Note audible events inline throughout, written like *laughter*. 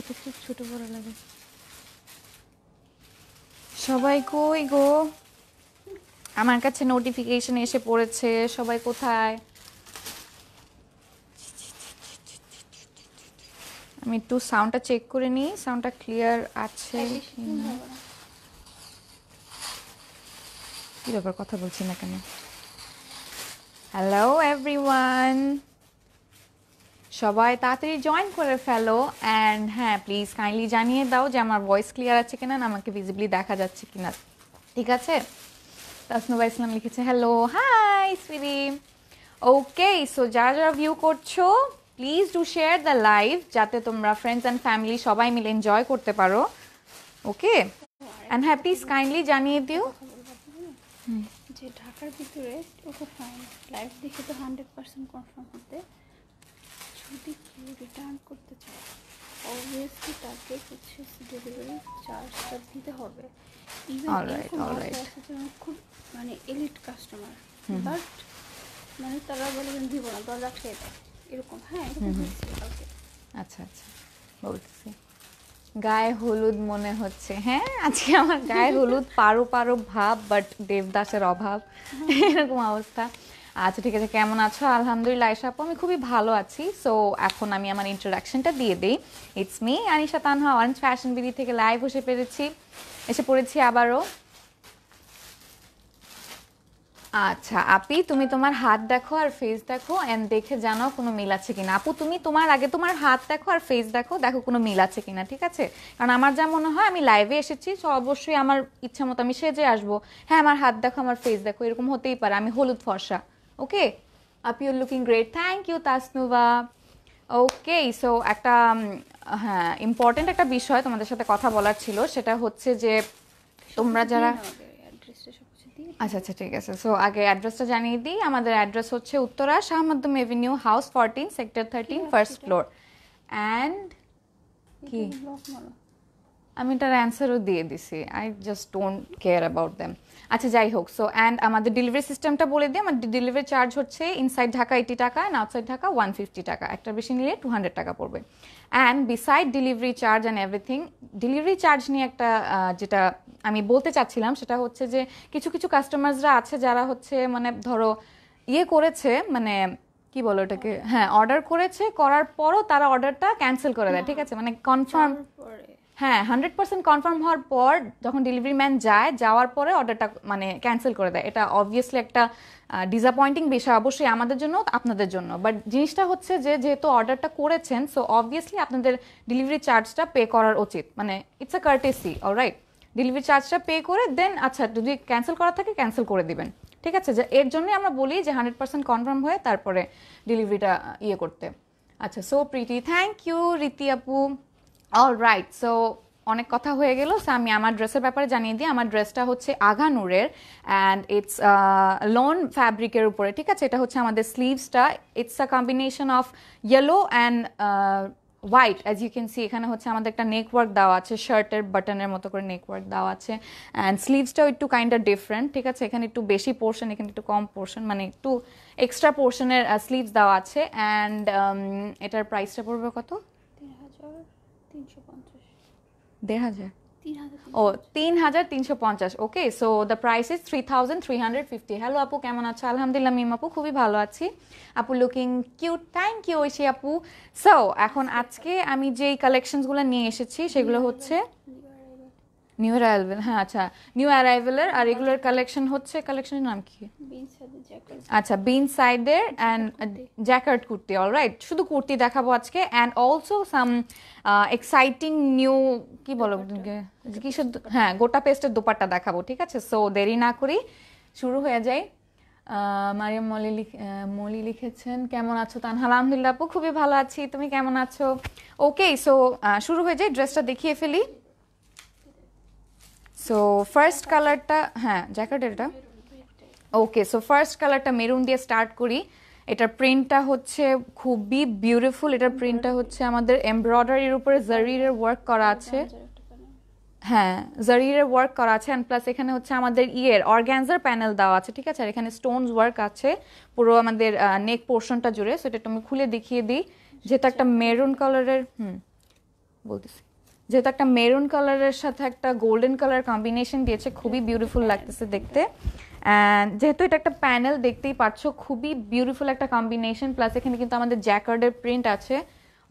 এটা খুব ছোট বড় লাগে সবাই কই গো আমার কাছে নোটিফিকেশন এসে পড়েছে সবাই কোথায় আমি একটু সাউন্ডটা চেক করে নিই সাউন্ডটা ক্লিয়ার আছে কি ব্যাপার কথা বলছি না কেন হ্যালো এভরিওয়ান সবাই তাড়াতাড়ি জয়েন করে ফেলো অ্যান্ড হ্যাঁ প্লিজ কাইন্ডলি জানিয়ে দাও যে আমার ভয়েস ক্লিয়ার আছে কিনা না আমাকে ভিজিবলি দেখা যাচ্ছে কিনা ঠিক আছে তাসনুবা ইসলাম লিখেছে হ্যালো হাই সুইরি ওকে সো যারা যারা ভিউ করছো please do share the live যাতে তোমরা ফ্রেন্ডস অ্যান্ড ফ্যামিলি সবাই মিলে এনজয় করতে পারো ওকে অ্যান্ড হ্যাঁ প্লিজ কাইন্ডলি জানিয়ে দিও হুম ঢাকার ভিতরে ওকে ফাইন লাইভ দেখে তো হান্ড্রেড পার্সেন্ট কনফার্ম হতে যদি কেউ রিটার্ন করতে চায় অবভিয়াসলি তাকে হচ্ছে ডেলিভারি চার্জটা দিতে হবে ইভেন খুব মানে এলিট কাস্টমার বাট মানে তারা বলে দিব না দরজা খেয়ে দেয় এরকম হ্যাঁ আচ্ছা আচ্ছা বলতেছি গায়ে হলুদ মনে হচ্ছে হ্যাঁ আজকে আমার গায়ে হলুদ পারো পারো ভাব বাট দেবদাসের অভাব এরকম অবস্থা আচ্ছা ঠিক আছে কেমন আছো আলহামদুলিল্লাহ আয়সা আপু আমি খুবই ভালো আছি সো এখন আমি আমার ইন্ট্রোডাকশনটা দিয়ে দিই it's me Anisha Tanha orange fashion BD থেকে লাইভ বসে পেরেছি এসে পড়েছি আবারও আচ্ছা আপি তুমি তোমার হাত দেখো আর ফেস দেখো এন্ড দেখে জানাও কোনো মিল আছে কিনা আপু তুমি তোমার আগে তোমার হাত দেখো আর ফেস দেখো দেখো কোনো মিল আছে কিনা ঠিক আছে কারণ আমার যা মনে হয় আমি লাইভে এসেছি সো অবশ্যই আমার ইচ্ছা মতো আমি সেজে আসবো হ্যাঁ আমার হাত দেখো আমার ফেস দেখো এরকম হতেই পারে আমি হলুদ ফর্সা ওকে আপি you're looking great thank you Tasnuba okay so একটা হ্যাঁ ইম্পর্টেন্ট একটা বিষয় তোমাদের সাথে কথা বলার ছিল সেটা হচ্ছে যে তোমরা যারা আচ্ছা আচ্ছা ঠিক আছে সো আগে অ্যাড্রেসটা জানিয়ে দিই আমাদের অ্যাড্রেস হচ্ছে Uttara Shahmakhdum avenue house fourteen sector thirteen first floor and কি আমি তার অ্যান্সারও দিয়ে দিছি I just don't care about them আচ্ছা যাই হোক সো অ্যান্ড আমাদের ডেলিভারি সিস্টেমটা বলে দিই আমাদের ডেলিভারি চার্জ হচ্ছে ইনসাইড ঢাকা এইটি টাকা and outside Dhaka one fifty টাকা একটা বেশি নিলে টু হান্ড্রেড টাকা পড়বে and beside delivery charge and everything delivery charge নিয়ে একটা যেটা আমি বলতে চাচ্ছিলাম সেটা হচ্ছে যে কিছু কিছু কাস্টমার্সরা আছে যারা হচ্ছে মানে ধরো ইয়ে করেছে মানে কি বলো ওটাকে হ্যাঁ অর্ডার করেছে করার পরও তারা অর্ডারটা ক্যান্সেল করে দেয় ঠিক আছে মানে কনফার্ম হ্যাঁ হান্ড্রেড পার্সেন্ট কনফার্ম হওয়ার পর যখন ডেলিভারি ম্যান যায় যাওয়ার পরে অর্ডারটা মানে ক্যান্সেল করে দেয় এটা অবভিয়াসলি একটা ডিসঅ্যাপয়েন্টিং বিষয় অবশ্যই আমাদের জন্য আপনাদের জন্য বাট জিনিসটা হচ্ছে যে যেহেতু অর্ডারটা করেছেন সো অবভিয়াসলি আপনাদের ডেলিভারি চার্জটা পে করার উচিত মানে it's a courtesy right delivery চার্জটা পে করে দেন আচ্ছা যদি ক্যান্সেল করা থাকে ক্যান্সেল করে দিবেন ঠিক আছে যে এর জন্যই আমরা বলি যে হান্ড্রেড পার্সেন্ট কনফার্ম হয়ে তারপরে ডেলিভারিটা ইয়ে করতে আচ্ছা so Preeti thank you Riti আপু অল রাইট সো অনেক কথা হয়ে গেল সো আমি আমার ড্রেসের ব্যাপারে জানিয়ে দিই আমার ড্রেসটা হচ্ছে আঘানুরের অ্যান্ড ইটস লন ফ্যাব্রিকের উপরে ঠিক আছে এটা হচ্ছে আমাদের স্লিভসটা it's a combination of yellow and white as you can see এখানে হচ্ছে আমাদের একটা নেকওয়ার্ক দেওয়া আছে শার্টের বাটনের মতো করে নেকওয়ার্ক দেওয়া আছে অ্যান্ড স্লিভসটাও একটু কাইন্ড অফ ডিফারেন্ট ঠিক আছে এখানে একটু বেশি পোর্শন এখানে একটু কম পোর্শন মানে একটু এক্সট্রা পোর্শনের স্লিভস দেওয়া আছে অ্যান্ড um, এটার প্রাইসটা পড়বে কত দেড় হাজার ও তিন হাজার তিনশো পঞ্চাশ okay so the price is three thousand three hundred fifty hello আপু কেমন আছো আলহামদুলিল্লাহ মিম আপু খুবই ভালো আছি আপু looking cute thank you Oishi আপু সো এখন আজকে আমি যেই কালেকশনসগুলো নিয়ে এসেছি সেগুলো হচ্ছে নিউ অ্যারাইভেল হ্যাঁ আচ্ছা নিউ অ্যারাইভেলের আর রেগুলার কালেকশন হচ্ছে কালেকশনের নাম কি আচ্ছা বিন সাইডের অ্যান্ড জ্যাকার্ড কুর্তি অলরাইট শুধু কুর্তি দেখাবো আজকে and also some exciting new কি বলো কি শুধু হ্যাঁ গোটা পেস্টের দোপাট্টা দেখাবো ঠিক আছে সো দেরি না করি শুরু হয়ে যায় মারিয়াম মলি মলি লিখেছেন কেমন আছো তানহা আলহামদুলিল্লাহ আপু খুবই ভালো আছি তুমি কেমন আছো ওকে সো uh, শুরু হয়ে যায় ড্রেসটা দেখিয়ে ফেলি সো ফার্স্ট কালারটা হ্যাঁ জ্যাকেট এটা ওকে সো ফার্স্ট কালারটা মেরুন দিয়ে স্টার্ট করি এটার প্রিন্টটা হচ্ছে খুবই বিউটিফুল এটার প্রিন্টটা হচ্ছে আমাদের এমব্রয়ডারির উপরে জারিরের ওয়ার্ক করা আছে হ্যাঁ জারিরের ওয়ার্ক করা আছে অ্যান্ড প্লাস এখানে হচ্ছে আমাদের ইয়ের অর্গ্যানজার প্যানেল দেওয়া আছে ঠিক আছে আর এখানে স্টোনস ওয়ার্ক আছে পুরো আমাদের নেক পোর্শনটা জুড়ে সেটা তুমি খুলে দেখিয়ে দিই যেটা একটা মেরুন কালারের হুম বলতেছি যেহেতু একটা মেরুন কালারের সাথে একটা গোল্ডেন কালার কম্বিনেশন দিয়েছে খুবই বিউটিফুল লাগতেছে দেখতে অ্যান্ড যেহেতু এটা একটা প্যানেল দেখতেই পাচ্ছ খুবই বিউটিফুল একটা কম্বিনেশন প্লাস এখানে কিন্তু আমাদের জ্যাকার্ডের প্রিন্ট আছে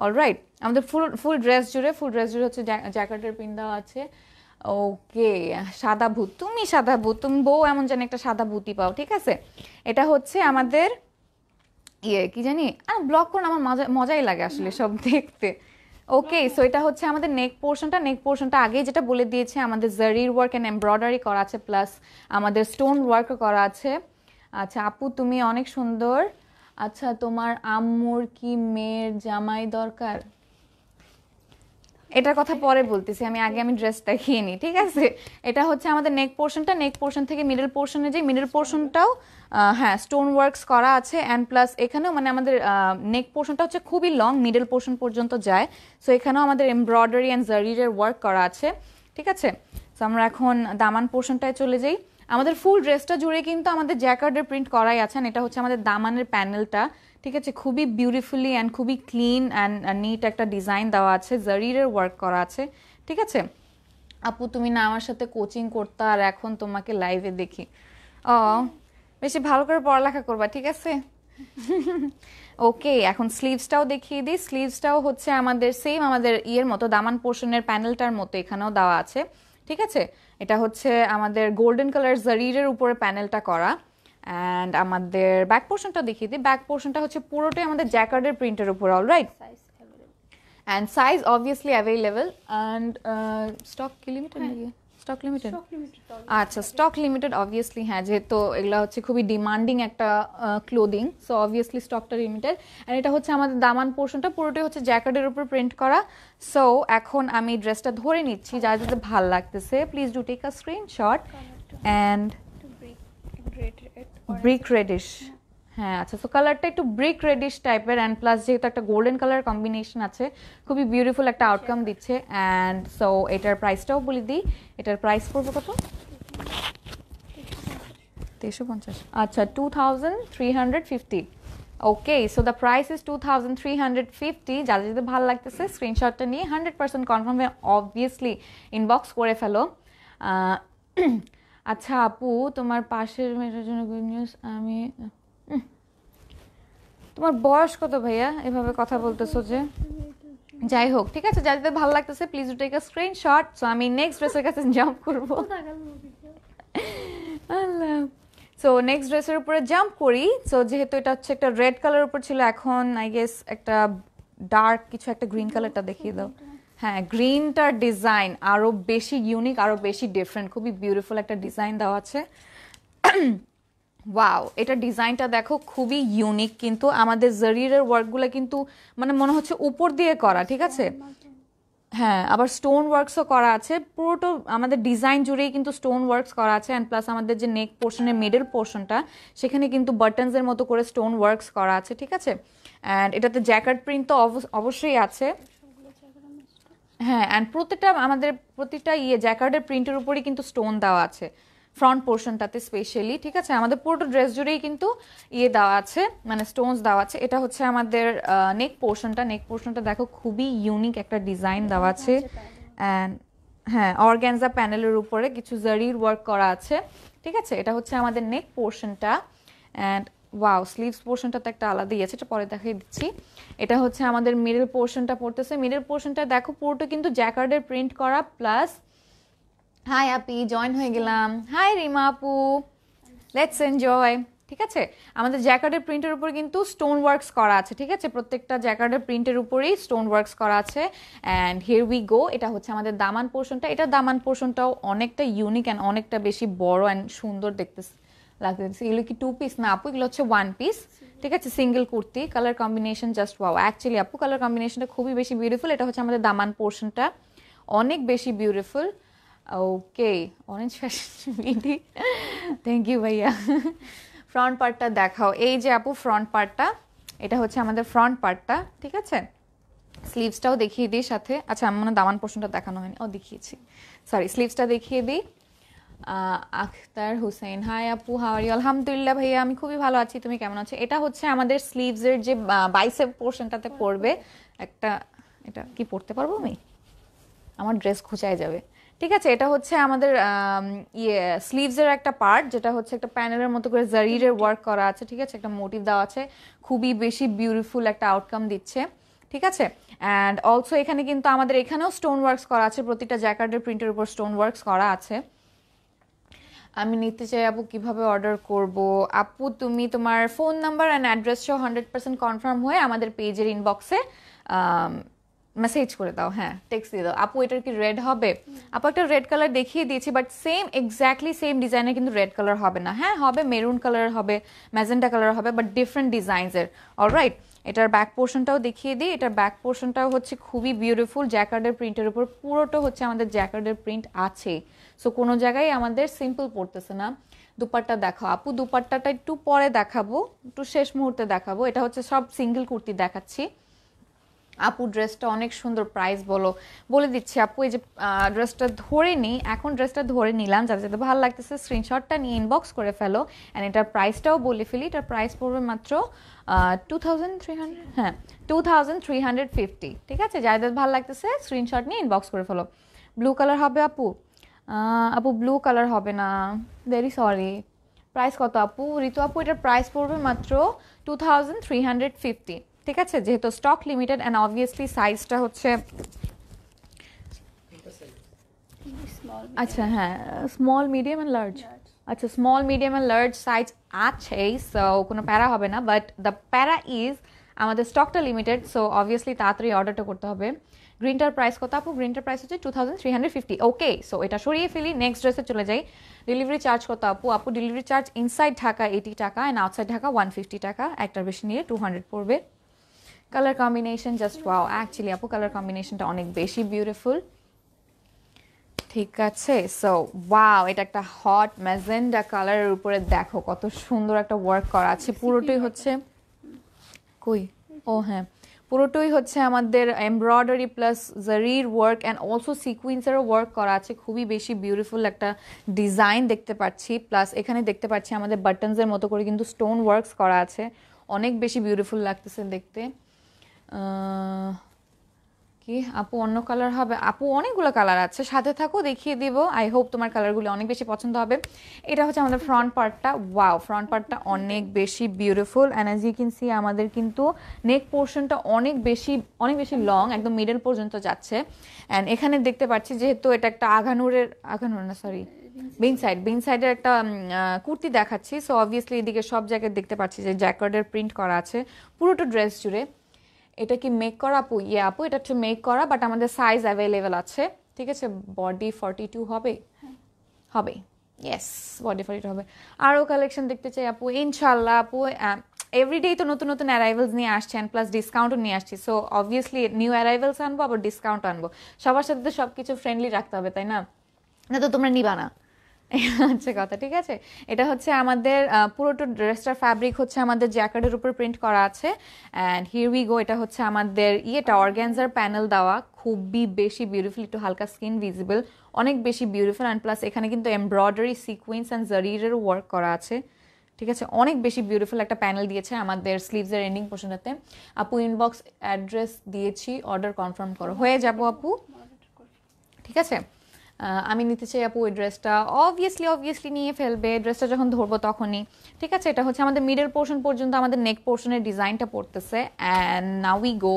অলরাইট আমাদের ফুল ফুল ড্রেস জুড়ে ফুল ড্রেস জুড়ে হচ্ছে জ্যাকার্ডের প্রিন্ট দেওয়া আছে ওকে সাদা ভূত তুমি সাদা ভূত তুমি বউ এমন জানি একটা সাদা ভূতি পাও ঠিক আছে এটা হচ্ছে আমাদের ইয়ে কি জানি আর ব্লক করুন আমার মজা মজাই লাগে আসলে সব দেখতে ওকে সো এটা হচ্ছে আমাদের নেক পোর্শনটা নেক পোর্শনটা আগে যেটা বলে দিয়েছে আমাদের জারির ওয়ার্ক এন্ড এমব্রয়ডারি করা আছে প্লাস আমাদের স্টোন ওয়ার্ক করা আছে আচ্ছা আপু তুমি অনেক সুন্দর আচ্ছা তোমার আম্মুর কি মেয়ের জামাই দরকার এটার কথা পরে বলতেছি আমি আগে আমি ড্রেস দেখিয়ে নিই ঠিক আছে এটা হচ্ছে আমাদের নেক পোর্শনটা নেক পোর্শন থেকে মিডল পোর্শনে যে মিডল পোর্শনটাও হ্যাঁ স্টোন ওয়ার্কস করা আছে অ্যান্ড প্লাস এখানেও মানে আমাদের নেক পোর্শনটা হচ্ছে খুবই লং মিডল পোর্শন পর্যন্ত যায় সো এখানেও আমাদের এমব্রয়ডারি অ্যান্ড জারিরের ওয়ার্ক করা আছে ঠিক আছে সো আমরা এখন দামান পোর্শনটায় চলে যাই আমাদের ফুল ড্রেসটা জুড়ে কিন্তু আমাদের জ্যাকার্ডের প্রিন্ট করাই আছেন এটা হচ্ছে আমাদের দামানের প্যানেলটা ঠিক আছে খুবই বিউটিফুলি অ্যান্ড খুবই ক্লিন অ্যান্ড নিট একটা ডিজাইন দেওয়া আছে জারিরের ওয়ার্ক করা আছে ঠিক আছে আপু তুমি না আমার সাথে কোচিং করতে আর এখন তোমাকে লাইভে দেখি ও বেশি ভালো করে পড়ালেখা করবা ঠিক আছে ওকে *laughs* এখন স্লিভসটাও দেখিয়ে দিই স্লিভসটাও হচ্ছে আমাদের সেম আমাদের ইয়ের মতো দামান পোর্শনের প্যানেলটার মতো এখানেও দেওয়া আছে ঠিক আছে এটা হচ্ছে আমাদের গোল্ডেন কালার জারিরের উপরে প্যানেলটা করা অ্যান্ড আমাদের ব্যাক পোর্শনটা দেখিয়ে দিই ব্যাক পোর্শনটা হচ্ছে পুরোটাই আমাদের জ্যাকার্ডের প্রিন্টের উপর all right and size obviously available and stock কি লিমিটেড হ্যাঁ। নাকি স্টক লিমিটেড আচ্ছা স্টক লিমিটেড অবভিয়াসলি হ্যাঁ যেহেতু এগুলো হচ্ছে খুবই ডিমান্ডিং একটা ক্লোদিং সো অবভিয়াসলি স্টকটা লিমিটেড অ্যান্ড এটা হচ্ছে আমাদের দামান পোর্শনটা পুরোটাই হচ্ছে জ্যাকেটের উপর প্রিন্ট করা সো এখন আমি ড্রেসটা ধরে নিচ্ছি যা যাতে ভাল লাগতেছে please do take a screenshot and brick reddish হ্যাঁ আচ্ছা সো কালারটা একটু ব্রিক রেডিশ টাইপের অ্যান্ড প্লাস যেহেতু একটা গোল্ডেন কালার কম্বিনেশন আছে খুবই বিউটিফুল একটা আউটকাম দিচ্ছে অ্যান্ড সো এটার প্রাইসটাও বলে দিই এটার প্রাইস পড়বে কত তেইশশো পঞ্চাশ আচ্ছা two thousand three hundred fifty okay so the price is two thousand three hundred fifty যাদের যদি ভালো লাগতেছে স্ক্রিনশটটা নিয়ে hundred percent confirm obviously inbox করে ফেলো আচ্ছা আপু তোমার পাশের মেয়েটার জন্য গুড নিউজ আমি তোমার বয়স কত ভাইয়া এভাবে কথা বলতেছো যে যাই হোক ঠিক আছে যাদের ভালো লাগতেছে please do take a screenshot so আমি নেক্সট ড্রেসের কাছে জাম্প করব আল্লাহ সো নেক্সট ড্রেসের উপরে জাম্প করি সো যেহেতু এটা হচ্ছে একটা রেড কালার উপর ছিল এখন আই গেস একটা ডার্ক কিছু একটা গ্রিন কালারটা দেখিয়ে দাও হ্যাঁ গ্রিনটার ডিজাইন আরও বেশি ইউনিক আরও বেশি ডিফারেন্ট খুবই বিউটিফুল একটা ডিজাইন দেওয়া আছে ওয়াও এটা ডিজাইনটা দেখো খুবই ইউনিক কিন্তু আমাদের জরিরের ওয়ার্কগুলো কিন্তু মানে মনে হচ্ছে উপর দিয়ে করা ঠিক আছে হ্যাঁ আবার স্টোন ওয়ার্কসও করা আছে পুরোটো আমাদের ডিজাইন জুড়েই কিন্তু স্টোন ওয়ার্কস করা আছে অ্যান্ড প্লাস আমাদের যে নেক পোর্শনের মিডল পোর্শনটা সেখানে কিন্তু বাটনসের মতো করে স্টোন ওয়ার্কস করা আছে ঠিক আছে অ্যান্ড এটাতে জ্যাকেট প্রিন্ট তো অবশ্যই আছে হ্যাঁ অ্যান্ড প্রতিটা আমাদের প্রতিটা ইয়ে জ্যাকার্ডের প্রিন্টের উপরেই কিন্তু স্টোন দেওয়া আছে ফ্রন্ট পোর্শনটাতে স্পেশালি ঠিক আছে আমাদের পুরোটা ড্রেস জুড়েই কিন্তু ইয়ে দেওয়া আছে মানে স্টোনস দেওয়া আছে এটা হচ্ছে আমাদের নেক পোর্শনটা নেক পোর্শনটা দেখো খুবই ইউনিক একটা ডিজাইন দেওয়া আছে অ্যান্ড হ্যাঁ অর্গ্যানজা প্যানেলের উপরে কিছু জারির ওয়ার্ক করা আছে ঠিক আছে এটা হচ্ছে আমাদের নেক পোর্শনটা অ্যান্ড ওয়াও স্লিভস পোর্শনটাতে একটা আলাদাই আছে এটা পরে দেখিয়ে দিচ্ছি এটা হচ্ছে আমাদের মিডল পোর্শনটা পড়তেছে মিডল পোর্শনটা দেখো পুরোটা কিন্তু জ্যাকার্ডের প্রিন্ট করা প্লাস হাই আপি জয়েন হয়ে গেলাম হাই রিমা আপু লেটস এনজয় ঠিক আছে আমাদের জ্যাকার্ডের প্রিন্টের উপর কিন্তু স্টোন ওয়ার্কস করা আছে ঠিক আছে প্রত্যেকটা জ্যাকার্ডের প্রিন্টের উপরেই স্টোন ওয়ার্কস করা আছে অ্যান্ড হিয়ার উই গো এটা হচ্ছে আমাদের দামান পোর্শনটা এটা দামান পোর্শনটাও অনেকটা ইউনিক অ্যান্ড অনেকটা বেশি বড় অ্যান্ড সুন্দর দেখতেছে লাগতেছে এগুলো কি টু পিস না আপু এগুলো হচ্ছে ওয়ান পিস ঠিক আছে single kurti colour combination just wow actually আপু কালার কম্বিনেশনটা খুবই বেশি বিউটিফুল এটা হচ্ছে আমাদের দামান পোর্শনটা অনেক বেশি beautiful okay orange fashion thank you ভাইয়া ফ্রন্ট পার্টটা দেখাও এই যে আপু ফ্রন্ট পার্টটা এটা হচ্ছে আমাদের ফ্রন্ট পার্টটা ঠিক আছে স্লিভসটাও দেখিয়ে দিই সাথে আচ্ছা আমার মনে দামান পোর্শনটা দেখানো হয়নি ও দেখিয়েছি সরি স্লিভসটা দেখিয়ে দিই আখতার হুসেন হাই আপু হাওয়ারি আলহামদুলিল্লাহ ভাইয়া আমি খুবই ভালো আছি তুমি কেমন আছো এটা হচ্ছে আমাদের স্লিভসের যে বাইসেপ পোর্শনটাতে পড়বে একটা এটা কি পড়তে পারবো আমি আমার ড্রেস খুচায় যাবে ঠিক আছে এটা হচ্ছে আমাদের ইয়ে স্লিভসের একটা পার্ট যেটা হচ্ছে একটা প্যানেলের মতো করে জারিরের ওয়ার্ক করা আছে ঠিক আছে একটা মোটিভ দেওয়া আছে খুবই বেশি বিউটিফুল একটা আউটকাম দিচ্ছে ঠিক আছে অ্যান্ড অলসো এখানে কিন্তু আমাদের এখানেও স্টোন ওয়ার্কস করা আছে প্রতিটা জ্যাকার্ডের প্রিন্টের উপর স্টোন ওয়ার্কস করা আছে আমি নিতে চাই আপু কিভাবে অর্ডার করব আপু তুমি তোমার ফোন নাম্বার অ্যান্ড অ্যাড্রেস সহ হান্ড্রেড পার্সেন্ট কনফার্ম হয়ে আমাদের পেজের ইনবক্সে মেসেজ করে দাও হ্যাঁ টেক্সট দিয়ে দাও আপু এটার কি রেড হবে আপু একটা রেড কালার দেখিয়ে দিয়েছি বাট সেম এক্স্যাক্টলি সেম ডিজাইনে কিন্তু রেড কালার হবে না হ্যাঁ হবে মেরুন কালার হবে ম্যাজেন্টা কালার হবে বাট ডিফারেন্ট ডিজাইনসের অলরাইট এটার ব্যাক পোর্শনটাও দেখিয়ে দিই এটার ব্যাক পোর্শনটাও হচ্ছে খুবই বিউটিফুল জ্যাকার্ডের প্রিন্টের উপর পুরোটা হচ্ছে আমাদের জ্যাকার্ডের প্রিন্ট আছে সো কোনো জায়গায় আমাদের সিম্পল পড়তেছে না দুপাট্টা দেখাও আপু দুপাট্টাটা একটু পরে দেখাবো একটু শেষ মুহূর্তে দেখাবো এটা হচ্ছে সব সিঙ্গেল কুর্তি দেখাচ্ছি আপু ড্রেসটা অনেক সুন্দর প্রাইস বলো বলে দিচ্ছি আপু এই যে ড্রেসটা ধরে নিই এখন ড্রেসটা ধরে নিলাম যাতে যাতে ভালো লাগতেছে স্ক্রিনশটটা নিয়ে ইনবক্স করে ফেলো অ্যান্ড এটার প্রাইসটাও বলে ফেলি এটার প্রাইস পড়বে মাত্র টু থাউজেন্ড থ্রি হান্ড্রেড হ্যাঁ two thousand three hundred fifty ঠিক আছে যাদের ভালো লাগতেছে স্ক্রিনশট নিয়ে ইনবক্স করে ফেলো ব্লু কালার হবে আপু আপু ব্লু কালার হবে না ভেরি সরি প্রাইস কত আপু ঋতু আপু এটার প্রাইস পড়বে মাত্র two thousand three hundred fifty ঠিক আছে যেহেতু স্টক লিমিটেড অ্যান্ড অবভিয়াসলি সাইজটা হচ্ছে আচ্ছা হ্যাঁ স্মল মিডিয়াম অ্যান্ড লার্জ আচ্ছা small medium and large size আছেই সো কোনো প্যারা হবে না বাট দ্য প্যারা ইজ আমাদের স্টকটা লিমিটেড সো অবভিয়াসলি তাড়াতাড়ি অর্ডারটা করতে হবে গ্রিনটার প্রাইস কত আপু গ্রিনটার প্রাইস হচ্ছে two three hundred fifty okay so এটা সরিয়ে ফেলি নেক্সট ড্রেসে চলে যাই ডেলিভারি চার্জ কত আপু আপু delivery charge inside Dhaka eighty টাকা and outside Dhaka one fifty টাকা একটার বেশি নিয়ে টু হান্ড্রেড পড়বে colour combination just wow actually আপু কালার কম্বিনেশনটা অনেক বেশি বিউটিফুল ঠিক আছে সো ওয়াও এটা একটা হট ম্যাজেন্ডা কালারের উপরে দেখো কত সুন্দর একটা ওয়ার্ক করা আছে পুরোটাই হচ্ছে কই ও হ্যাঁ পুরোটাই হচ্ছে আমাদের embroidery plus zari work and also সিকুইন্সেরও ওয়ার্ক করা আছে খুবই বেশি বিউটিফুল একটা ডিজাইন দেখতে পাচ্ছি প্লাস এখানে দেখতে পাচ্ছি আমাদের বাটনসের মতো করে কিন্তু স্টোন ওয়ার্কস করা আছে অনেক বেশি বিউটিফুল লাগতেছে দেখতে কি আপু অন্য কালার হবে আপু অনেকগুলো কালার আছে সাথে থাকো দেখিয়ে দিব আই হোপ তোমার কালারগুলো অনেক বেশি পছন্দ হবে এটা হচ্ছে আমাদের ফ্রন্ট পার্টটা ওয়াও ফ্রন্ট পার্টটা অনেক বেশি beautiful and as you can see আমাদের কিন্তু নেক পোর্শনটা অনেক বেশি অনেক বেশি লং একদম মিডল পর্যন্ত যাচ্ছে অ্যান্ড এখানে দেখতে পাচ্ছি যেহেতু এটা একটা আঘানুরের আঘানুর না সরি বিন সাইড বিন সাইডের একটা কুর্তি দেখাচ্ছি সো অবভিয়াসলি এদিকে সব জায়গায় দেখতে পাচ্ছি যে জ্যাকার্ডের প্রিন্ট করা আছে পুরোটা ড্রেস জুড়ে এটা কি মেক করা আপু ইয়ে আপু এটা হচ্ছে মেক করা বাট আমাদের সাইজ অ্যাভেলেবেল আছে ঠিক আছে বডি ফর্টি টু হবে হ্যাঁ। হবে ইয়েস বডি ফর্টি টু হবে আরও কালেকশন দেখতে চাই আপু ইনশাল্লাহ আপু এভরিডেই তো নতুন নতুন অ্যারাইভেলস নিয়ে আসছেন প্লাস ডিসকাউন্টও নিয়ে আসছি সো অবভিয়াসলি নিউ অ্যারাইভেলস আনবো আবার ডিসকাউন্ট আনবো সবার সাথে তো সব কিছু ফ্রেন্ডলি রাখতে হবে তাই না না তো তোমরা নিবা না আচ্ছা কথা ঠিক আছে এটা হচ্ছে আমাদের পুরোটো ড্রেসটার ফ্যাব্রিক হচ্ছে আমাদের জ্যাকেটের উপর প্রিন্ট করা আছে অ্যান্ড হির উই গো এটা হচ্ছে আমাদের ইয়েটা অর্গ্যানজার প্যানেল দেওয়া খুবই বেশি বিউটিফুল একটু হালকা স্কিন ভিজিবল অনেক বেশি বিউটিফুল অ্যান্ড প্লাস এখানে কিন্তু এমব্রয়ডারি সিকুয়েন্স অ্যান্ড জারিরের ওয়ার্ক করা আছে ঠিক আছে অনেক বেশি বিউটিফুল একটা প্যানেল দিয়েছে আমাদের স্লিভসের এন্ডিং পোর্শনটাতে আপু ইনবক্স অ্যাড্রেস দিয়েছি অর্ডার কনফার্ম করো হয়ে যাবো আপু ঠিক আছে আমি নিতে চাই আপু ওই ড্রেসটা অবভিয়াসলি অবভিয়াসলি নিয়ে ফেলবে ড্রেসটা যখন ধরবো তখনই ঠিক আছে এটা হচ্ছে আমাদের মিডল পোর্শন পর্যন্ত আমাদের নেক পোর্শনের ডিজাইনটা পড়তেছে অ্যান্ড নাও উই গো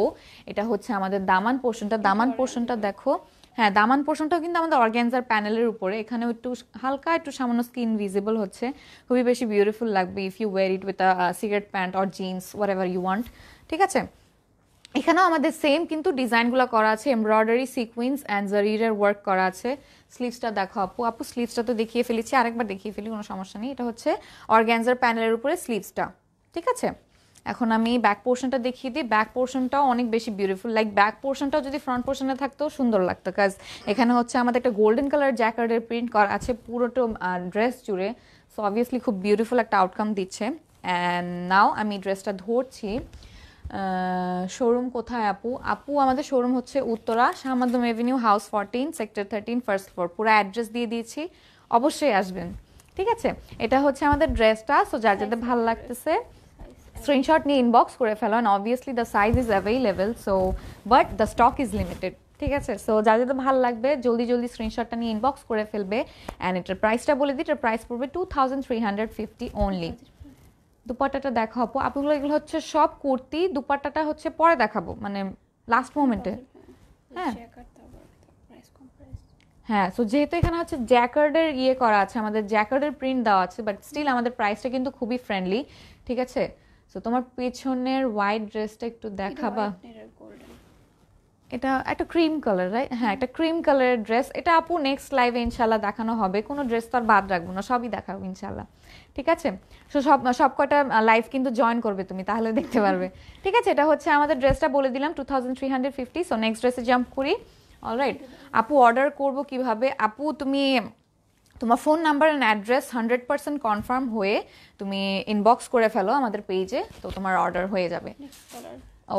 এটা হচ্ছে আমাদের দামান পোর্শনটা দামান পোর্শনটা দেখো হ্যাঁ দামান পোর্শনটাও কিন্তু আমাদের অর্গ্যানজার প্যানেলের উপরে এখানেও একটু হালকা একটু সামান্য স্কিন ভিজিবল হচ্ছে খুবই বেশি বিউটিফুল লাগবে if you wear it with a cigarette pant or jeans whatever you want ঠিক আছে এখানেও আমাদের সেম কিন্তু ডিজাইনগুলো করা আছে এমব্রয়ডারি সিকুইন্স অ্যান্ড জারিরের ওয়ার্ক করা আছে স্লিভসটা দেখো আপু আপু স্লিভসটা তো দেখিয়ে ফেলেছি আরেকবার দেখিয়ে ফেলি কোনো সমস্যা নেই এটা হচ্ছে অর্গ্যানজার প্যানেলের উপরে স্লিভসটা ঠিক আছে এখন আমি ব্যাক পোর্শনটা দেখিয়ে দিই ব্যাক পোর্শনটাও অনেক বেশি বিউটিফুল লাইক ব্যাক পোর্শনটাও যদি ফ্রন্ট পোর্শনে থাকতো সুন্দর লাগতো কাজ এখানে হচ্ছে আমাদের একটা গোল্ডেন কালার জ্যাকার্ডের প্রিন্ট করা আছে পুরোটো ড্রেস জুড়ে সো অবভিয়াসলি খুব বিউটিফুল একটা আউটকাম দিচ্ছে অ্যান্ড নাও আমি ড্রেসটা ধরছি শোরুম কোথায় আপু আপু আমাদের শোরুম হচ্ছে Uttara Shahmakhdum avenue house fourteen sector thirteen first floor পুরো অ্যাড্রেস দিয়ে দিয়েছি অবশ্যই আসবেন ঠিক আছে এটা হচ্ছে আমাদের ড্রেসটা সো যার যাদের ভালো লাগতেছে স্ক্রিনশট নিয়ে ইনবক্স করে ফেলো and obviously the size is available so but the stock is limited ঠিক আছে সো যার যাদের ভালো লাগবে জলদি জলদি স্ক্রিনশটটা নিয়ে ইনবক্স করে ফেলবে অ্যান্ড এটার প্রাইসটা বলে দিই এটার প্রাইস পড়বে two thousand three hundred fifty only দুপাট্টাটা দেখাবো আপুগুলো এগুলো হচ্ছে সব কুর্তি দুপাট্টাটা হচ্ছে পরে দেখাবো মানে লাস্ট মোমেন্টে হ্যাঁ হ্যাঁ সো যেহেতু এখানে হচ্ছে জ্যাকার্ডের ইয়ে করা আছে আমাদের জ্যাকার্ডের প্রিন্ট দেওয়া আছে বাট স্টিল আমাদের প্রাইসটা কিন্তু খুবই ফ্রেন্ডলি ঠিক আছে সো তোমার পেছনের হোয়াইট ড্রেসটা একটু দেখাবা এটা একটা ক্রিম কালার রাইট হ্যাঁ একটা ক্রিম কালারের ড্রেস এটা আপু নেক্সট লাইভে ইনশাল্লাহ দেখানো হবে কোনো ড্রেস তো আর বাদ রাখবো না সবই দেখাবো ইনশাল্লাহ ঠিক আছে সো সব সব কটা লাইভ কিন্তু জয়েন করবে তুমি তাহলে দেখতে পারবে ঠিক আছে এটা হচ্ছে আমাদের ড্রেসটা বলে দিলাম two thousand three hundred fifty so next ড্রেসে জাম্প করি অলরাইট আপু অর্ডার করবো কীভাবে আপু তুমি তোমার phone number and address hundred percent confirm হয়ে তুমি ইনবক্স করে ফেলো আমাদের পেজে তো তোমার অর্ডার হয়ে যাবে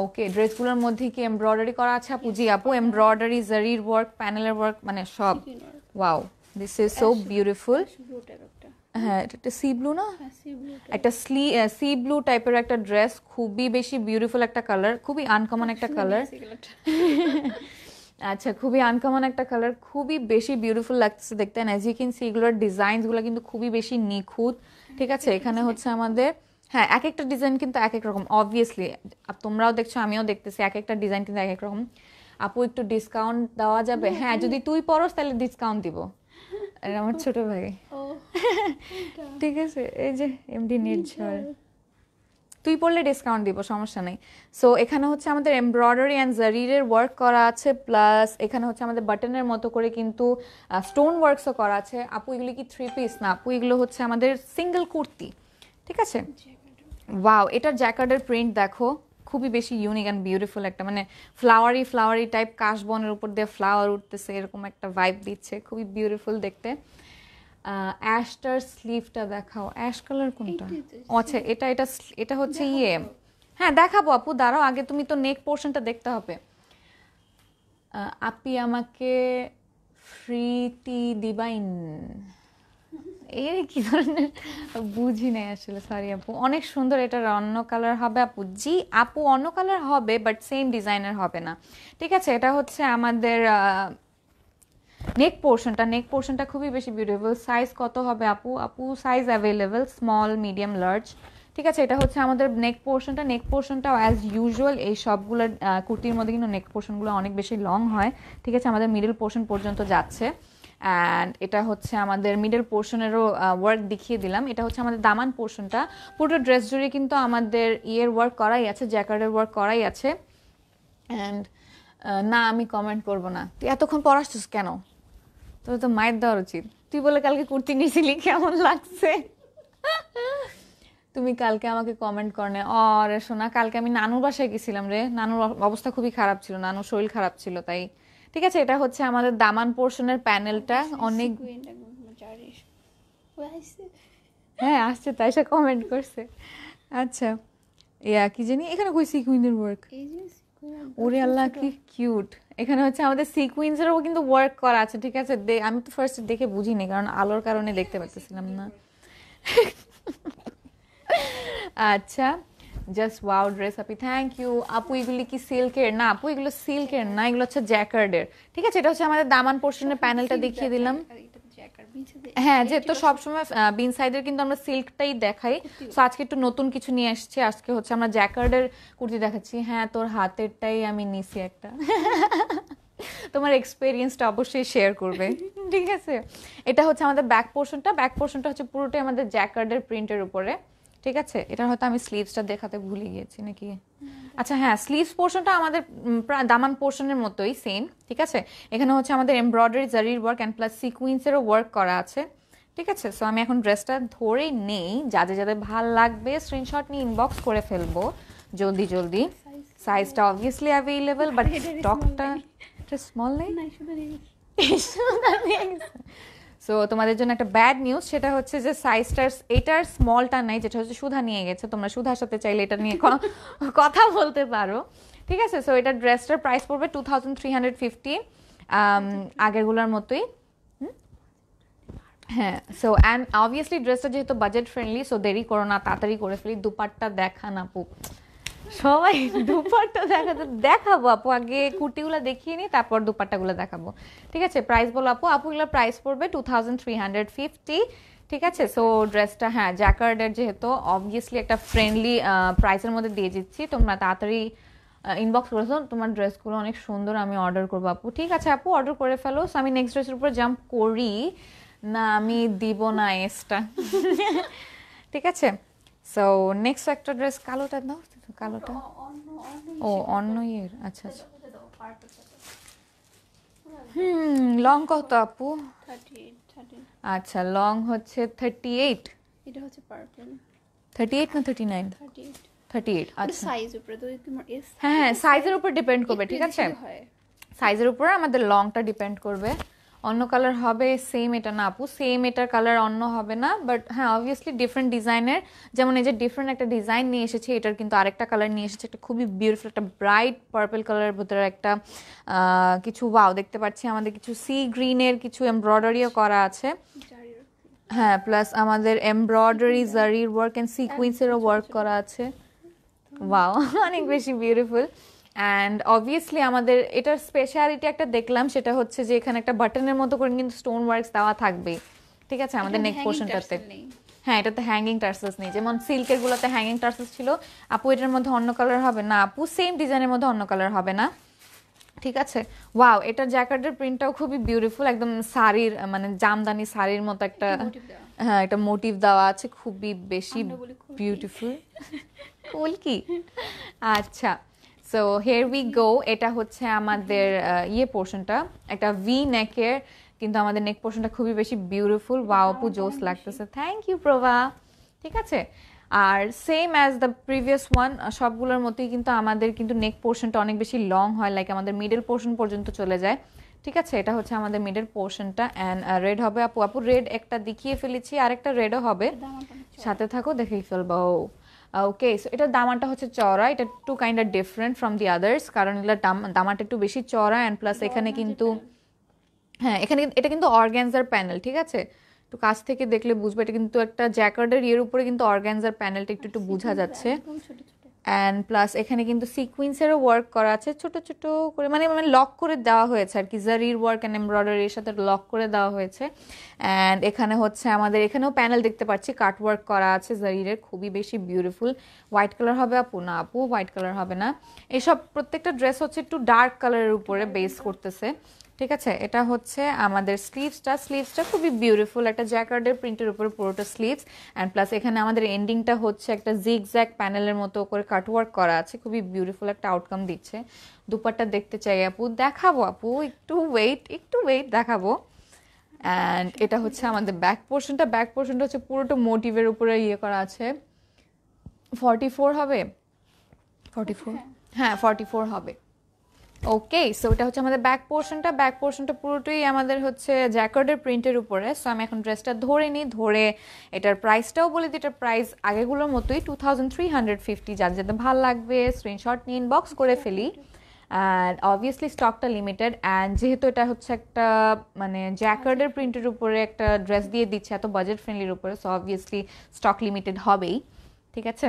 ওকে ড্রেসগুলোর মধ্যে কি এমব্রয়ডারি করা আছে আপু জি আপু এমব্রয়ডারি জারির ওয়ার্ক প্যানেলের ওয়ার্ক মানে সব wow this is so beautiful হ্যাঁ একটা সি ব্লু না হ্যাঁ, একটা স্লি সি ব্লু টাইপের একটা ড্রেস খুবই বেশি বিউটিফুল একটা কালার খুবই আনকমন একটা কালার *laughs* আচ্ছা খুবই আনকমন একটা কালার খুবই বেশি বিউটিফুল লাগছে দেখতে অ্যাজ ইউ কিন সি এগুলোর ডিজাইনসগুলো কিন্তু খুবই বেশি নিখুঁত ঠিক আছে এখানে হচ্ছে আমাদের হ্যাঁ এক একটা ডিজাইন কিন্তু এক এক রকম অবভিয়াসলি তোমরাও দেখছো আমিও দেখতেছি এক একটা ডিজাইন কিন্তু এক এক রকম আপু একটু ডিসকাউন্ট দেওয়া যাবে হ্যাঁ।, হ্যাঁ যদি তুই পরস তাহলে ডিসকাউন্ট দিব আমার ছোট ভাই *laughs* ঠিক আছে এই যে এমডি নির্ঝর তুই পড়লে ডিসকাউন্ট দিব সমস্যা নেই সো এখানে হচ্ছে আমাদের এমব্রয়ডারি অ্যান্ড জারিরের ওয়ার্ক করা আছে প্লাস এখানে হচ্ছে আমাদের বাটনের মতো করে কিন্তু স্টোন ওয়ার্কসও করা আছে আপু এগুলি কি থ্রি পিস না আপু এগুলো হচ্ছে আমাদের সিঙ্গেল কুর্তি ঠিক আছে ওয়াও এটা জ্যাকার্ডের প্রিন্ট দেখো খুবই বেশি ইউনিক অ্যান্ড বিউটিফুল একটা মানে ফ্লাওয়ারি ফ্লাওয়ারি টাইপ কাশবনের উপর দিয়ে ফ্লাওয়ার উঠতেছে এরকম একটা ভাইব দিচ্ছে খুবই বিউটিফুল দেখতে অ্যাশটার স্লিভটা দেখাও অ্যাশ কালার কোনটা আচ্ছা এটা এটা এটা হচ্ছে ইয়ে হ্যাঁ দেখাবো আপু দাঁড়াও আগে তুমি তো নেক পোর্শনটা দেখতে হবে আপি আমাকে ফ্রিটি দিবাইন এর কি ধরনের বুঝি নাই আসলে সরি আপু অনেক সুন্দর এটা অন্য কালার হবে আপু জি আপু অন্য কালার হবে বাট সেম ডিজাইনের হবে না ঠিক আছে এটা হচ্ছে আমাদের নেক পোর্শনটা নেক পোর্শনটা খুবই বেশি বিউটিফুল সাইজ কত হবে আপু আপু size available small medium large ঠিক আছে এটা হচ্ছে আমাদের নেক পোর্শনটা নেক পোর্শনটাও অ্যাজ ইউজুয়াল এই সবগুলোর কুর্তির মধ্যে কিন্তু নেক পোর্শনগুলো অনেক বেশি লং হয় ঠিক আছে আমাদের মিডল পোর্শন পর্যন্ত যাচ্ছে অ্যান্ড এটা হচ্ছে আমাদের মিডল পোর্শনেরও ওয়ার্ক দেখিয়ে দিলাম এটা হচ্ছে আমাদের দামান পোর্শনটা পুরো ড্রেস জুড়ে কিন্তু আমাদের ইয়ের ওয়ার্ক করাই আছে জ্যাকার্ডের ওয়ার্ক করাই আছে অ্যান্ড না আমি কমেন্ট করবো না তুই এতক্ষণ পড়াচ্ছিস কেন তোর তো মায়ের দেওয়ার উচিত তুই বলে কালকে কুর্তি নিয়েছিলি কেমন লাগছে তুমি কালকে আমাকে কমেন্ট করনে রে শোনা কালকে আমি নানুর বাসায় গেছিলাম রে নানুর অবস্থা খুবই খারাপ ছিল নানুর শরীর খারাপ ছিল তাই ঠিক আছে এটা হচ্ছে আমাদের দামান পোর্শনের প্যানেলটা অনেক হ্যাঁ আসছে তাই সে কমেন্ট করছে আচ্ছা ইয়া কি জানি এখানে কই সিকুইনের ওয়ার্ক ওরে আল্লাহ কি কিউট এখানে হচ্ছে আমাদের সিকুইন্সেরও কিন্তু ওয়ার্ক করা আছে ঠিক আছে আমি তো ফার্স্ট দেখে বুঝিনি কারণ আলোর কারণে দেখতে পাচ্ছিলাম না আচ্ছা জাস্ট ওয়াও ড্রেস আপি থ্যাংক ইউ আপু এগুলি কি সিল্কের না আপু এগুলো সিল্কের না এগুলো হচ্ছে জ্যাকার্ডের ঠিক আছে এটা হচ্ছে আমাদের দামান পোর্শনের প্যানেলটা দেখিয়ে দিলাম হ্যাঁ যেহেতু সবসময় বিন সাইডের কিন্তু আমরা সিল্কটাই দেখাই তো আজকে একটু নতুন কিছু নিয়ে আসছি আজকে হচ্ছে আমরা জ্যাকার্ডের কুর্তি দেখাচ্ছি হ্যাঁ তোর হাতেরটাই আমি নিছি একটা *laughs* তোমার এক্সপিরিয়েন্সটা অবশ্যই শেয়ার করবে *laughs* ঠিক আছে এটা হচ্ছে আমাদের ব্যাক পোর্শনটা ব্যাক পোর্শনটা হচ্ছে পুরোটাই আমাদের জ্যাকার্ডের প্রিন্টের উপরে ঠিক আছে এটা হয়তো আমি স্লিভসটা দেখাতে ভুলে গিয়েছি নাকি আচ্ছা হ্যাঁ স্লিভস পোর্শনটা আমাদের দামান পোর্শনের মতোই সেম ঠিক আছে এখানে হচ্ছে আমাদের এমব্রয়ডারি জারির ওয়ার্ক অ্যান্ড প্লাস সিকুইন্সেরও ওয়ার্ক করা আছে ঠিক আছে সো আমি এখন ড্রেসটা ধরে নেই যাদের যাদের ভাল লাগবে স্ক্রিনশট নিয়ে ইনবক্স করে ফেলবো জলদি জলদি সাইজটা অবভিয়াসলি অ্যাভেলেবল বাট স্টকটা এটা স্মল নেই শুধু সো তোমাদের জন্য একটা ব্যাড নিউজ সেটা হচ্ছে যে সাইজটার এটার স্মলটা নাই যেটা হচ্ছে সুধা নিয়ে গেছে তোমরা সুধার সাথে চাইলে এটা নিয়ে *laughs* কথা বলতে পারো ঠিক আছে সো এটা ড্রেসটার প্রাইস পড়বে two thousand three hundred fifty আগেরগুলোর মতোই হ্যাঁ সো অ্যান্ড অবভিয়াসলি ড্রেসটা যেহেতু বাজেট ফ্রেন্ডলি সো দেরি করো না তাড়াতাড়ি করে ফেলি দুপাটটা না আপু সবাই দুপাট্টা দেখাতে দেখাবো আপু আগে কুর্তিগুলো দেখিয়ে নিই তারপর দুপাট্টাগুলো দেখাবো ঠিক আছে প্রাইস বলো আপু আপু এগুলো প্রাইস পড়বে two thousand three hundred fifty ঠিক আছে সো ড্রেসটা হ্যাঁ জ্যাকার্ডের যেহেতু অবভিয়াসলি একটা ফ্রেন্ডলি প্রাইসের মধ্যে দিয়ে দিচ্ছি তোমরা তাড়াতাড়ি ইনবক্স করেছো তোমার ড্রেসগুলো অনেক সুন্দর আমি অর্ডার করবো আপু ঠিক আছে আপু অর্ডার করে ফেলো সো আমি নেক্সট ড্রেসের উপর জাম্প করি না আমি দিব না এসটা *laughs* ঠিক আছে সো নেক্সট একটা ড্রেস কালোটা দাও কালোটা ও অন্য ইয়ের ইয়ে, আচ্ছা আচ্ছা হুম লং কত আপু আচ্ছা লং হচ্ছে থার্টি এইট এটা হচ্ছে পার্পল থার্টি এইট না থার্টি নাইন থার্টি এইট আচ্ছা উপরে হ্যাঁ হ্যাঁ সাইজের উপর ডিপেন্ড করবে ঠিক আছে সাইজের উপরে আমাদের লংটা ডিপেন্ড করবে অন্য কালার হবে সেম এটা না আপু সেম এটার কালার অন্য হবে না বাট হ্যাঁ অবভিয়াসলি ডিফারেন্ট ডিজাইনের যেমন এই যে ডিফারেন্ট একটা ডিজাইন নিয়ে এসেছে এটার কিন্তু আরেকটা কালার নিয়ে এসেছে একটা খুবই বিউটিফুল একটা ব্রাইট পার্পল কালারের ভেতরে একটা কিছু ওয়াও দেখতে পাচ্ছি আমাদের কিছু সি গ্রিনের কিছু এমব্রয়ডারিও করা আছে হ্যাঁ প্লাস আমাদের এমব্রয়ডারি জারির ওয়ার্ক অ্যান্ড সিকুইন্সেরও ওয়ার্ক করা আছে ওয়াও *laughs* অনেক বেশি বিউটিফুল অ্যান্ড অবভিয়াসলি আমাদের এটার স্পেশালিটি একটা দেখলাম সেটা হচ্ছে যে এখানে একটা বাটনের মতো করে কিন্তু স্টোন ওয়ার্কস দেওয়া থাকবে ঠিক আছে আমাদের নেক পোর্শনটাতে হ্যাঁ এটাতে হ্যাঙ্গিং টার্সেস নেই যেমন সিল্কের গুলোতে হ্যাঙ্গিং টার্সেস ছিল আপু এটার মধ্যে অন্য কালার হবে না আপু সেম ডিজাইনের মধ্যে অন্য কালার হবে না ঠিক আছে ওয়াও এটা জ্যাকেটের প্রিন্টটাও খুবই বিউটিফুল একদম শাড়ির মানে জামদানি শাড়ির মতো একটা হ্যাঁ একটা মোটিভ দেওয়া আছে খুবই বেশি বিউটিফুল কি আচ্ছা সো হেয়ার উই গো এটা হচ্ছে আমাদের ইয়ে পোর্শনটা একটা ভি নেকের কিন্তু আমাদের নেক পোর্শনটা খুবই বেশি বিউটিফুল ওয়াওপু জোস লাগতেছে থ্যাংক ইউ প্রভা ঠিক আছে আর same as the previous one সবগুলোর মতোই কিন্তু আমাদের কিন্তু নেক পোর্শনটা অনেক বেশি লং হয় লাইক আমাদের মিডল পোর্শন পর্যন্ত চলে যায় ঠিক আছে এটা হচ্ছে আমাদের মিডল পোর্শনটা অ্যান্ড রেড হবে আপু আপু রেড একটা দেখিয়ে ফেলেছি আর একটা রেডও হবে সাথে থাকো দেখেই ফেলবো ওকে সো এটার দামাটা হচ্ছে চড়া এটা too kind of different from the others কারণ এগুলো দামাটা একটু বেশি চড়া অ্যান্ড প্লাস এখানে কিন্তু হ্যাঁ এখানে এটা কিন্তু অর্গ্যানজার প্যানেল ঠিক আছে একটু কাছ থেকে দেখলে বুঝবে এটা কিন্তু একটা জ্যাকার্ডের ইয়ের উপরে কিন্তু অর্গ্যানজার প্যানেলটা একটু একটু বোঝা যাচ্ছে অ্যান্ড প্লাস এখানে কিন্তু সিকুয়েন্সেরও ওয়ার্ক করা আছে ছোট ছোট করে মানে মানে লক করে দেওয়া হয়েছে আর কি জারির ওয়ার্ক অ্যান্ড এমব্রয়ডারির সাথে লক করে দেওয়া হয়েছে অ্যান্ড এখানে হচ্ছে আমাদের এখানেও প্যানেল দেখতে পাচ্ছি কাট ওয়ার্ক করা আছে জারিরের খুবই বেশি বিউটিফুল হোয়াইট কালার হবে আপু না আপু হোয়াইট কালার হবে না এসব প্রত্যেকটা ড্রেস হচ্ছে একটু ডার্ক কালারের উপরে বেস করতেছে ঠিক আছে এটা হচ্ছে আমাদের স্লিভসটা স্লিভসটা খুবই বিউটিফুল একটা জ্যাকার্ডের প্রিন্টের উপর পুরোটা স্লিভস অ্যান্ড প্লাস এখানে আমাদের এন্ডিংটা হচ্ছে একটা জিগ জ্যাক প্যানেলের মতো করে কাটওয়ার্ক করা আছে খুবই বিউটিফুল একটা আউটকাম দিচ্ছে দুপারটা দেখতে চাই আপু দেখাবো আপু একটু ওয়েট একটু ওয়েট দেখাবো অ্যান্ড এটা হচ্ছে আমাদের ব্যাক পোর্শনটা ব্যাক পোর্শনটা হচ্ছে পুরোটা মোটিভের উপরে ইয়ে করা আছে ফর্টি ফোর হবে ফর্টি ফোর হ্যাঁ ফর্টি হ্যাঁ, ফোর হবে ওকে সো এটা হচ্ছে আমাদের ব্যাক পোর্শনটা ব্যাক পোর্শনটা পুরোটাই আমাদের হচ্ছে জ্যাকার্ডের প্রিন্টের উপরে সো আমি এখন ড্রেসটা ধরে নিই ধরে এটার প্রাইসটাও বলে দিই এটার প্রাইস আগেগুলোর মতোই two thousand three hundred fifty যার যাতে ভালো লাগবে স্ক্রিনশট নিয়ে ইনবক্স করে ফেলি অ্যান্ড অবভিয়াসলি স্টকটা লিমিটেড অ্যান্ড যেহেতু এটা হচ্ছে একটা মানে জ্যাকার্ডের প্রিন্টের উপরে একটা ড্রেস দিয়ে দিচ্ছে এত বাজেট ফ্রেন্ডলির উপরে সো অবভিয়াসলি স্টক লিমিটেড হবেই ঠিক আছে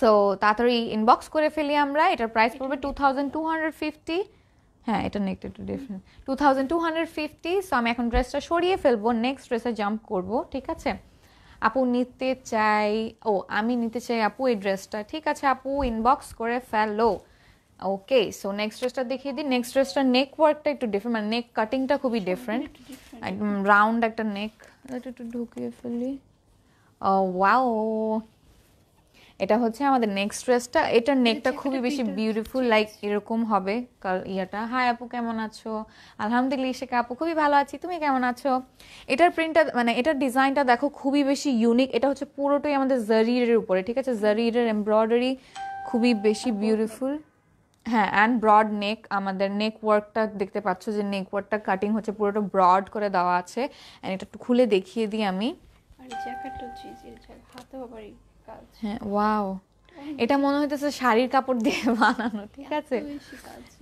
সো তাড়াতাড়ি ইনবক্স করে ফেলি আমরা এটার প্রাইস পড়বে টু টু হান্ড্রেড ফিফটি হ্যাঁ এটা নেক্সট একটু different two thousand two hundred fifty so আমি এখন ড্রেসটা সরিয়ে ফেলবো নেক্সট ড্রেসে জাম্প করবো ঠিক আছে আপু নিতে চাই ও আমি নিতে চাই আপু এই ড্রেসটা ঠিক আছে আপু ইনবক্স করে ফেলো ওকে সো নেক্সট ড্রেসটা দেখিয়ে দিই নেক্সট ড্রেসটা নেক ওয়ার্কটা একটু ডিফারেন্ট মানে নেক কাটিংটা খুবই ডিফারেন্ট একদম রাউন্ড একটা নেক একটু ঢুকিয়ে ফেলি ও oh, ওয়াও এটা হচ্ছে আমাদের নেক্সট ড্রেসটা এটার নেকটা খুবই বেশি বিউটিফুল লাইক এরকম হবে ইয়াটা হাই আপু কেমন আছো আলহামদুলিল্লাহ শেখা আপু খুবই ভালো আছি তুমি কেমন আছো এটার প্রিন্টটা মানে এটার ডিজাইনটা দেখো খুবই বেশি ইউনিক এটা হচ্ছে পুরোটাই আমাদের জারিরের উপরে ঠিক আছে জারিরের এমব্রয়ডারি খুবই বেশি বিউটিফুল হ্যাঁ অ্যান্ড ব্রড নেক আমাদের নেক ওয়ার্কটা দেখতে পাচ্ছ যে নেক ওয়ার্কটা কাটিং হচ্ছে পুরোটা ব্রড করে দেওয়া আছে অ্যান্ড এটা একটু খুলে দেখিয়ে দিই আমি আর জ্যাকেটটা হাতে হ্যাঁ ওয়াও এটা মনে হইতেছে শাড়ির কাপড় দিয়ে *laughs* বানানো ঠিক আছে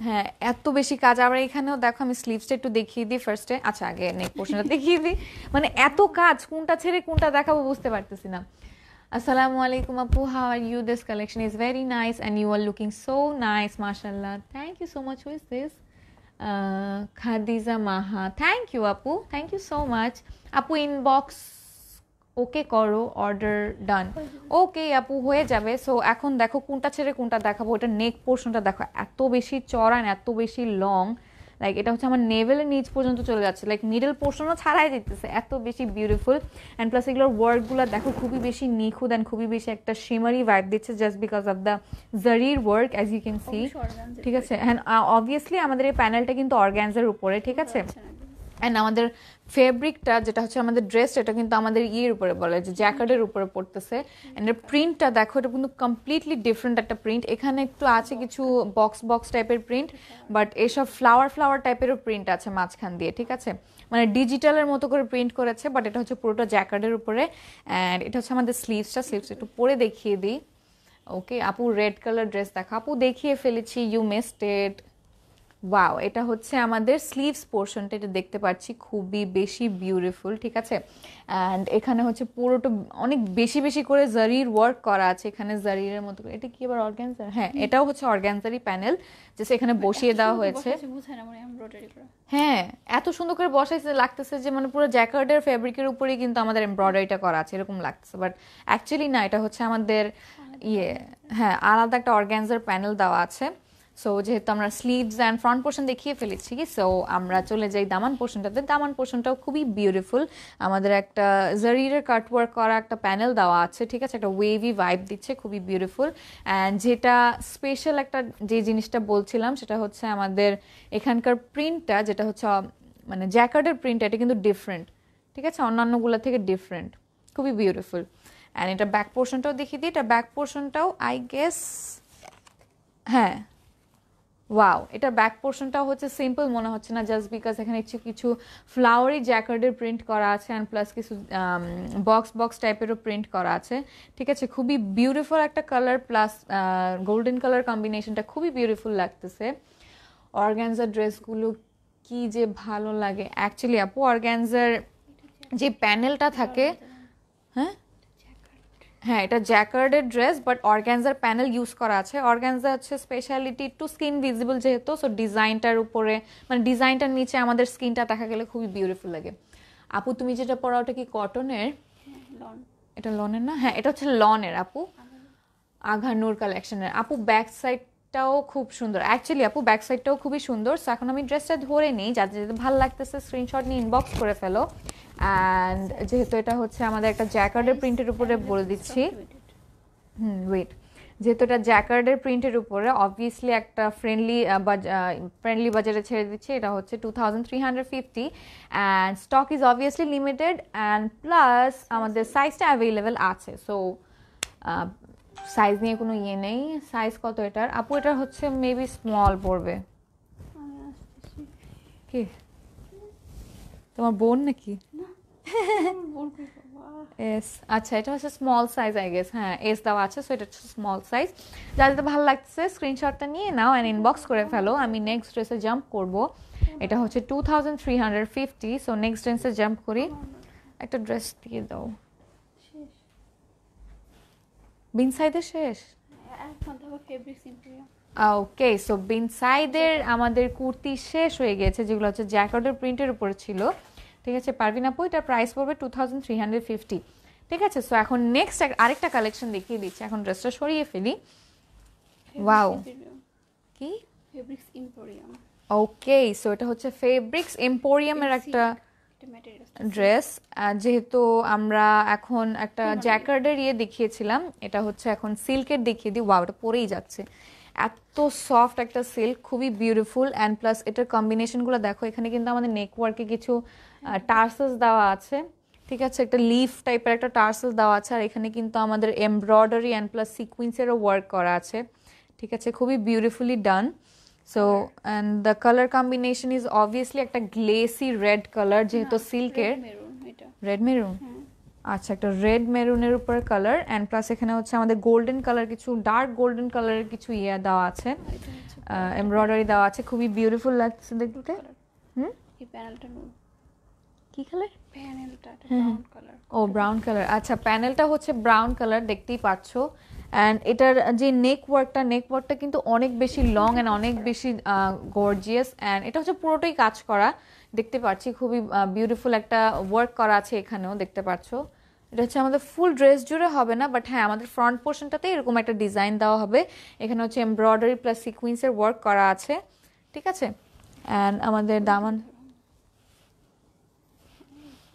হ্যাঁ এত বেশি কাজ আবার এখানেও দেখো আমি স্লিভসটা একটু দেখিয়ে দিই ফার্স্টে আচ্ছা আগে নেক পোর্শনটা দেখিয়ে দিই মানে এত কাজ কোনটা ছেড়ে কোনটা দেখাবো বুঝতে পারতেছি না আসসালামু আলাইকুম আপু how are you this collection is very nice and you are looking so nice মার্শাল্লাহ thank you so much who is this Khadija Maha thank you আপু থ্যাংক ইউ সো মাচ আপু ইনবক্স ওকে করো অর্ডার ডান ওকে আপু হয়ে যাবে so এখন দেখো কোনটা ছেড়ে কোনটা দেখাবো এটা নেক পোর্শনটা দেখো এত বেশি চড়ান এত বেশি লং লাইক এটা হচ্ছে আমার নেভেলের নিচ পর্যন্ত চলে যাচ্ছে লাইক মিডল পোর্শনও ছাড়াই দিতেছে এত বেশি বিউটিফুল অ্যান্ড প্লাস এগুলোর ওয়ার্কগুলো দেখো খুবই বেশি নিখুঁত অ্যান্ড খুবই বেশি একটা শিমারি ভাইব দিচ্ছে জাস্ট বিকজ অফ দ্য জারির work as you can see ঠিক আছে অ্যান্ড অবভিয়াসলি uh, আমাদের এই প্যানেলটা কিন্তু অর্গ্যানজার উপরে ঠিক আছে অ্যান্ড আমাদের ফেব্রিকটা যেটা হচ্ছে আমাদের ড্রেস এটা কিন্তু আমাদের ইয়ের উপরে বলে যে জ্যাকেটের উপরে পড়তেছে অ্যান্ড এর প্রিন্টটা দেখো এটা কিন্তু কমপ্লিটলি ডিফারেন্ট একটা প্রিন্ট এখানে একটু আছে কিছু বক্স বক্স টাইপের প্রিন্ট বাট এসব ফ্লাওয়ার ফ্লাওয়ার টাইপেরও প্রিন্ট আছে মাঝখান দিয়ে ঠিক আছে মানে ডিজিটালের মতো করে প্রিন্ট করেছে বাট এটা হচ্ছে পুরোটা জ্যাকেটের উপরে অ্যান্ড এটা হচ্ছে আমাদের স্লিভসটা স্লিভস একটু পরে দেখিয়ে দিই ওকে আপু রেড কালার ড্রেস দেখা আপু দেখিয়ে ফেলেছি ইউ মেস্টেড ওয়াও এটা হচ্ছে আমাদের স্লিভস পোর্শনটা এটা দেখতে পাচ্ছি খুবই বেশি বিউটিফুল ঠিক আছে অ্যান্ড এখানে হচ্ছে পুরোটা অনেক বেশি বেশি করে জারির ওয়ার্ক করা আছে এখানে জারিরের মতো করে এটা কি আবার অর্গ্যানজার হ্যাঁ এটাও হচ্ছে অর্গ্যানজারি প্যানেল যে এখানে আচ্ছা, বসিয়ে দেওয়া হয়েছে মানে হ্যাঁ এত সুন্দর করে বসাইছে লাগতেছে যে মানে পুরো জ্যাকার্ডের ফেব্রিকের উপরেই কিন্তু আমাদের এমব্রয়ডারিটা করা আছে এরকম লাগতেছে বাট অ্যাকচুয়ালি না এটা হচ্ছে আমাদের ইয়ে হ্যাঁ আলাদা একটা অর্গ্যানজার প্যানেল দেওয়া আছে সো যেহেতু আমরা স্লিভস অ্যান্ড ফ্রন্ট পোর্শন দেখিয়ে ফেলেছি সো আমরা চলে যাই দামান পোর্শনটাতে দামান পোর্শনটাও খুবই বিউটিফুল আমাদের একটা জারিরের কাটওয়ার্ক করা একটা প্যানেল দেওয়া আছে ঠিক আছে একটা ওয়েভি ভাইব দিচ্ছে খুবই বিউটিফুল অ্যান্ড যেটা স্পেশাল একটা যে জিনিসটা বলছিলাম সেটা হচ্ছে আমাদের এখানকার প্রিন্টটা যেটা হচ্ছে মানে জ্যাকার্ডের প্রিন্ট এটা কিন্তু ডিফারেন্ট ঠিক আছে অন্যান্যগুলো থেকে ডিফারেন্ট খুবই বিউটিফুল অ্যান্ড এটা ব্যাক পোর্শনটাও দেখিয়ে দিই এটা ব্যাক পোর্শনটাও আই গেস হ্যাঁ ওয়াও এটা ব্যাক পোর্শনটাও হচ্ছে সিম্পল মনে হচ্ছে না জাস্ট বিকজ এখানে একটু কিছু ফ্লাওয়ারি জ্যাকার্ডের প্রিন্ট করা আছে অ্যান্ড প্লাস কিছু বক্স বক্স টাইপেরও প্রিন্ট করা আছে ঠিক আছে খুবই বিউটিফুল একটা কালার প্লাস গোল্ডেন কালার কম্বিনেশনটা খুবই বিউটিফুল লাগতেছে অর্গ্যানজার ড্রেসগুলো কি যে ভালো লাগে অ্যাকচুয়ালি আপু অর্গ্যানজার যে প্যানেলটা থাকে হ্যাঁ হ্যাঁ এটা জ্যাকার্ডের ড্রেস বাট অর্গ্যানজার প্যানেল ইউজ করা আছে অর্গ্যানজা হচ্ছে স্পেশালিটি একটু স্কিন ভিজিবল যেহেতু সো ডিজাইনটার উপরে মানে ডিজাইনটার নিচে আমাদের স্কিনটা দেখা গেলে খুবই বিউটিফুল লাগে আপু তুমি যেটা পরা ওটা কি কটনের এটা লনের না হ্যাঁ এটা হচ্ছে লনের আপু আঘানুর কালেকশনের আপু ব্যাক সাইড ব্যাকসাইডটাও খুব সুন্দর অ্যাকচুয়ালি আপু ব্যাক সাইডটাও খুবই সুন্দর সো এখন আমি ড্রেসটা ধরে নিই যাতে যাতে ভালো লাগতেছে স্ক্রিনশট নিয়ে ইনবক্স করে ফেলো অ্যান্ড যেহেতু এটা হচ্ছে আমাদের একটা জ্যাকার্ডের প্রিন্টের উপরে বলে দিচ্ছি হুম ওয়েট যেহেতু এটা জ্যাকার্ডের প্রিন্টের উপরে অবভিয়াসলি একটা ফ্রেন্ডলি ফ্রেন্ডলি বাজারে ছেড়ে দিচ্ছে এটা হচ্ছে two thousand three hundred fifty and stock is obviously limited and plus আমাদের সাইজটা অ্যাভেলেবেল আছে সো সাইজ নিয়ে কোনো ইয়ে নেই সাইজ কত এটার আপু এটার হচ্ছে মেবি স্মল পড়বে কি তোমার বোন নাকি এস *laughs* আচ্ছা এটা হচ্ছে স্মল সাইজ আই গেস হ্যাঁ এস দেওয়া আছে সো এটা হচ্ছে স্মল সাইজ যাদের ভালো লাগছে স্ক্রিনশটটা নিয়ে নাও অ্যান্ড ইনবক্স করে ফেলো আমি নেক্সট ড্রেসে জাম্প করব এটা হচ্ছে two thousand three hundred fifty so next ড্রেসে জাম্প করি একটা ড্রেস দিয়ে দাও বিনসাইদের শেষ ওকে সো বিনসাইদের আমাদের কুর্তি শেষ হয়ে গেছে যেগুলো হচ্ছে জ্যাকটের প্রিন্টের উপরে ছিল ঠিক আছে পারভিন আপু এটা প্রাইস পড়বে two thousand three hundred fifty ঠিক আছে সো এখন নেক্সট আরেকটা কালেকশন দেখিয়ে দিচ্ছি এখন ড্রেসটা সরিয়ে ফেলি ওয়াও কি ফেব্রিক্স ইম্পোরিয়াম ওকে সো এটা হচ্ছে ফেব্রিক্স এম্পোরিয়ামের একটা ড্রেস যেহেতু আমরা এখন একটা জ্যাকার্ডের ইয়ে দেখিয়েছিলাম এটা হচ্ছে এখন সিল্কের দেখিয়ে দিই ওয়াও এটা পরেই যাচ্ছে এত সফট একটা সিল্ক খুবই বিউটিফুল অ্যান্ড প্লাস এটার কম্বিনেশনগুলো দেখো এখানে কিন্তু আমাদের নেকওয়ার্কে কিছু টার্সেস দেওয়া আছে ঠিক আছে একটা লিফ টাইপের একটা টার্সেস দেওয়া আছে আর এখানে কিন্তু আমাদের এমব্রয়ডারি অ্যান্ড প্লাস সিকুইন্সেরও ওয়ার্ক করা আছে ঠিক আছে খুবই beautifully done so and the color combination is obviously একটা গ্লেসি রেড কালার যেহেতু সিল্কের রেড মেরুন আচ্ছা একটা রেড মেরুনের উপর কালার অ্যান্ড প্লাস এখানে হচ্ছে আমাদের গোল্ডেন কালার কিছু ডার্ক গোল্ডেন কালারের কিছু ইয়ে দেওয়া আছে এমব্রয়ডারি দেওয়া আছে খুবই বিউটিফুল লাগছে দেখতে হ্যাঁ, হ্যাঁ। ও ব্রাউন কালার আচ্ছা প্যানেলটা হচ্ছে ব্রাউন কালার দেখতেই পাচ্ছো অ্যান্ড এটার যে নেক ওয়ার্কটা নেক ওয়ার্কটা কিন্তু অনেক বেশি লং অ্যান্ড অনেক বেশি গর্জিয়াস অ্যান্ড এটা হচ্ছে পুরোটাই কাজ করা দেখতে পাচ্ছি খুবই বিউটিফুল একটা ওয়ার্ক করা আছে এখানেও দেখতে পাচ্ছ এটা হচ্ছে আমাদের ফুল ড্রেস জুড়ে হবে না বাট হ্যাঁ আমাদের ফ্রন্ট পোর্শনটাতে এরকম একটা ডিজাইন দেওয়া হবে এখানে হচ্ছে এমব্রয়ডারি প্লাস সিকুইন্সের ওয়ার্ক করা আছে ঠিক আছে অ্যান্ড আমাদের দামান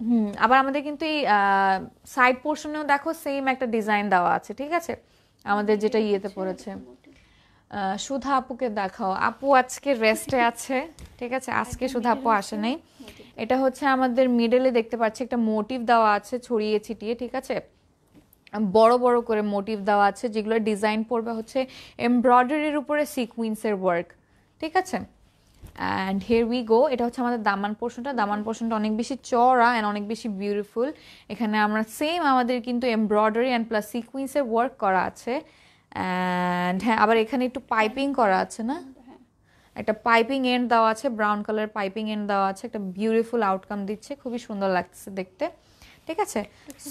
হুম আবার আমাদের কিন্তু এই সাইড পোর্শনেও দেখো সেম একটা ডিজাইন দেওয়া আছে ঠিক আছে আমাদের যেটা ইয়েতে পড়েছে সুধা আপুকে দেখাও আপু আজকে রেস্টে আছে ঠিক আছে আজকে সুধা আপু আসে নাই এটা হচ্ছে আমাদের মিডলে দেখতে পাচ্ছি একটা মোটিভ দেওয়া আছে ছড়িয়ে ছিটিয়ে ঠিক আছে বড় বড় করে মোটিভ দেওয়া আছে যেগুলো ডিজাইন পড়বে হচ্ছে এমব্রয়ডারির উপরে সিকুইন্সের ওয়ার্ক ঠিক আছে অ্যান্ড হেয়ার উই গো এটা হচ্ছে আমাদের দামান পোর্শনটা দামান পোর্শনটা অনেক বেশি চড়া অ্যান্ড অনেক বেশি বিউটিফুল এখানে আমরা সেম আমাদের কিন্তু এমব্রয়ডারি অ্যান্ড প্লাস সিকুইন্সের ওয়ার্ক করা আছে অ্যান্ড হ্যাঁ আবার এখানে একটু পাইপিং করা আছে না একটা পাইপিং এন্ড দেওয়া আছে ব্রাউন কালার পাইপিং এন্ড দেওয়া আছে একটা বিউটিফুল আউটকাম দিচ্ছে খুবই সুন্দর লাগছে দেখতে ঠিক আছে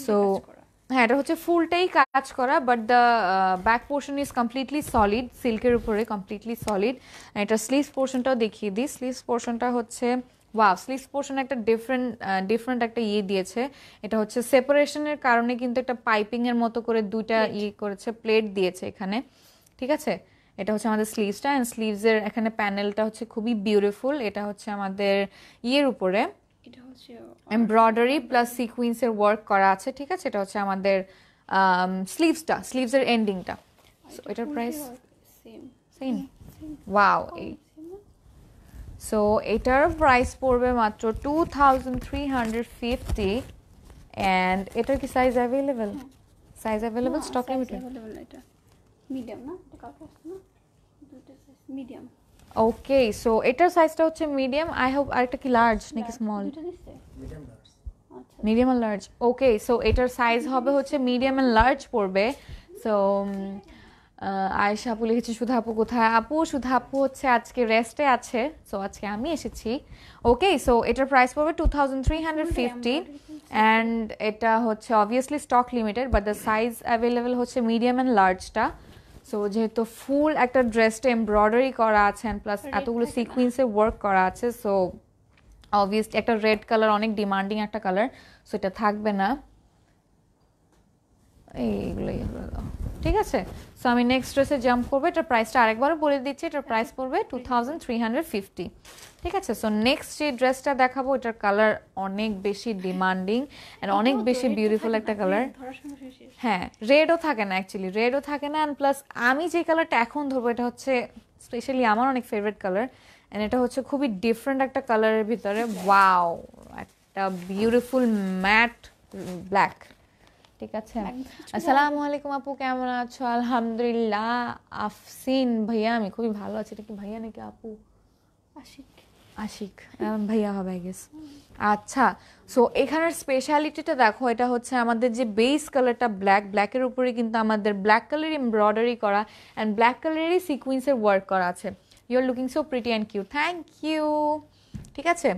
সো হ্যাঁ এটা হচ্ছে ফুলটাই কাজ করা but the back portion is completely solid সিল্কের উপরে কমপ্লিটলি সলিড এটা স্লিভস পোর্শনটাও দেখিয়ে দিই স্লিভস পোর্শনটা হচ্ছে ওয়া স্লিভস পোর্শন একটা ডিফারেন্ট ডিফারেন্ট uh, একটা ইয়ে দিয়েছে এটা হচ্ছে সেপারেশনের কারণে কিন্তু একটা পাইপিংয়ের মতো করে দুইটা ইয়ে করেছে প্লেট দিয়েছে এখানে ঠিক আছে এটা হচ্ছে আমাদের স্লিভসটা অ্যান্ড স্লিভসের এখানে প্যানেলটা হচ্ছে খুবই বিউটিফুল এটা হচ্ছে আমাদের ইয়ের উপরে এমব্রয়ডারি প্লাস সিকুইন্সের ওয়ার্ক করা আছে ঠিক আছে এটা হচ্ছে আমাদের স্লিভসটা স্লিভসের এন্ডিংটা এটার প্রাইস সেম ওয়াও সো এটার প্রাইস পড়বে মাত্র two thousand three hundred fifty and এটার কি size available size available stock limited medium না মিডিয়াম ওকে সো এটার সাইজটা হচ্ছে মিডিয়াম আই হোপ আরেকটা কি লার্জ নাকি স্মল মিডিয়াম আর লার্জ ওকে সো এটার সাইজ হবে হচ্ছে মিডিয়াম অ্যান্ড লার্জ পড়বে সো আয়েশা আপু লিখেছি সুধা আপু কোথায় আপু সুধা আপু হচ্ছে আজকে রেস্টে আছে সো আজকে আমি এসেছি ওকে সো এটার প্রাইস পড়বে two thousand three hundred fifty and এটা হচ্ছে obviously stock limited but the size available হচ্ছে মিডিয়াম অ্যান্ড লার্জটা সো যেহেতু ফুল একটা ড্রেসটা এমব্রয়ডারি করা আছে প্লাস এতগুলো সিকুইন্সে ওয়ার্ক করা আছে সো অবভিয়াসলি একটা রেড কালার অনেক ডিমান্ডিং একটা কালার সো এটা থাকবে না এইগুলোই ঠিক আছে সো আমি নেক্সট ড্রেসে জাম্প করবো এটার প্রাইসটা আরেকবারও বলে দিচ্ছি এটার প্রাইস পড়বে two thousand three hundred fifty ঠিক আছে সো নেক্সট যে ড্রেসটা দেখাবো এটার কালার অনেক বেশি ডিমান্ডিং অ্যান্ড অনেক বেশি বিউটিফুল একটা কালার হ্যাঁ রেডও থাকে না অ্যাকচুয়ালি রেডও থাকে না অ্যান্ড প্লাস আমি যে কালারটা এখন ধরবো এটা হচ্ছে স্পেশালি আমার অনেক ফেভারিট কালার অ্যান্ড এটা হচ্ছে খুবই ডিফারেন্ট একটা কালারের ভিতরে ওয়াও একটা বিউটিফুল ম্যাট ব্ল্যাক ঠিক আছে আসসালামু আলাইকুম আপু কেমন আছো আলহামদুলিল্লাহ আফসিন ভাইয়া আমি খুবই ভালো আছি এটা কি ভাইয়া নাকি আপু আশিক আশিক ভাইয়া হবে আই গেস আচ্ছা সো এখানের স্পেশালিটিটা দেখো এটা হচ্ছে আমাদের যে বেস কালারটা ব্ল্যাক ব্ল্যাকের উপরে কিন্তু আমাদের ব্ল্যাক কালার এমব্রয়ডারি করা অ্যান্ড ব্ল্যাক কালারেরই সিকুয়েন্সের ওয়ার্ক করা আছে you are looking so pretty and cute thank you ঠিক আছে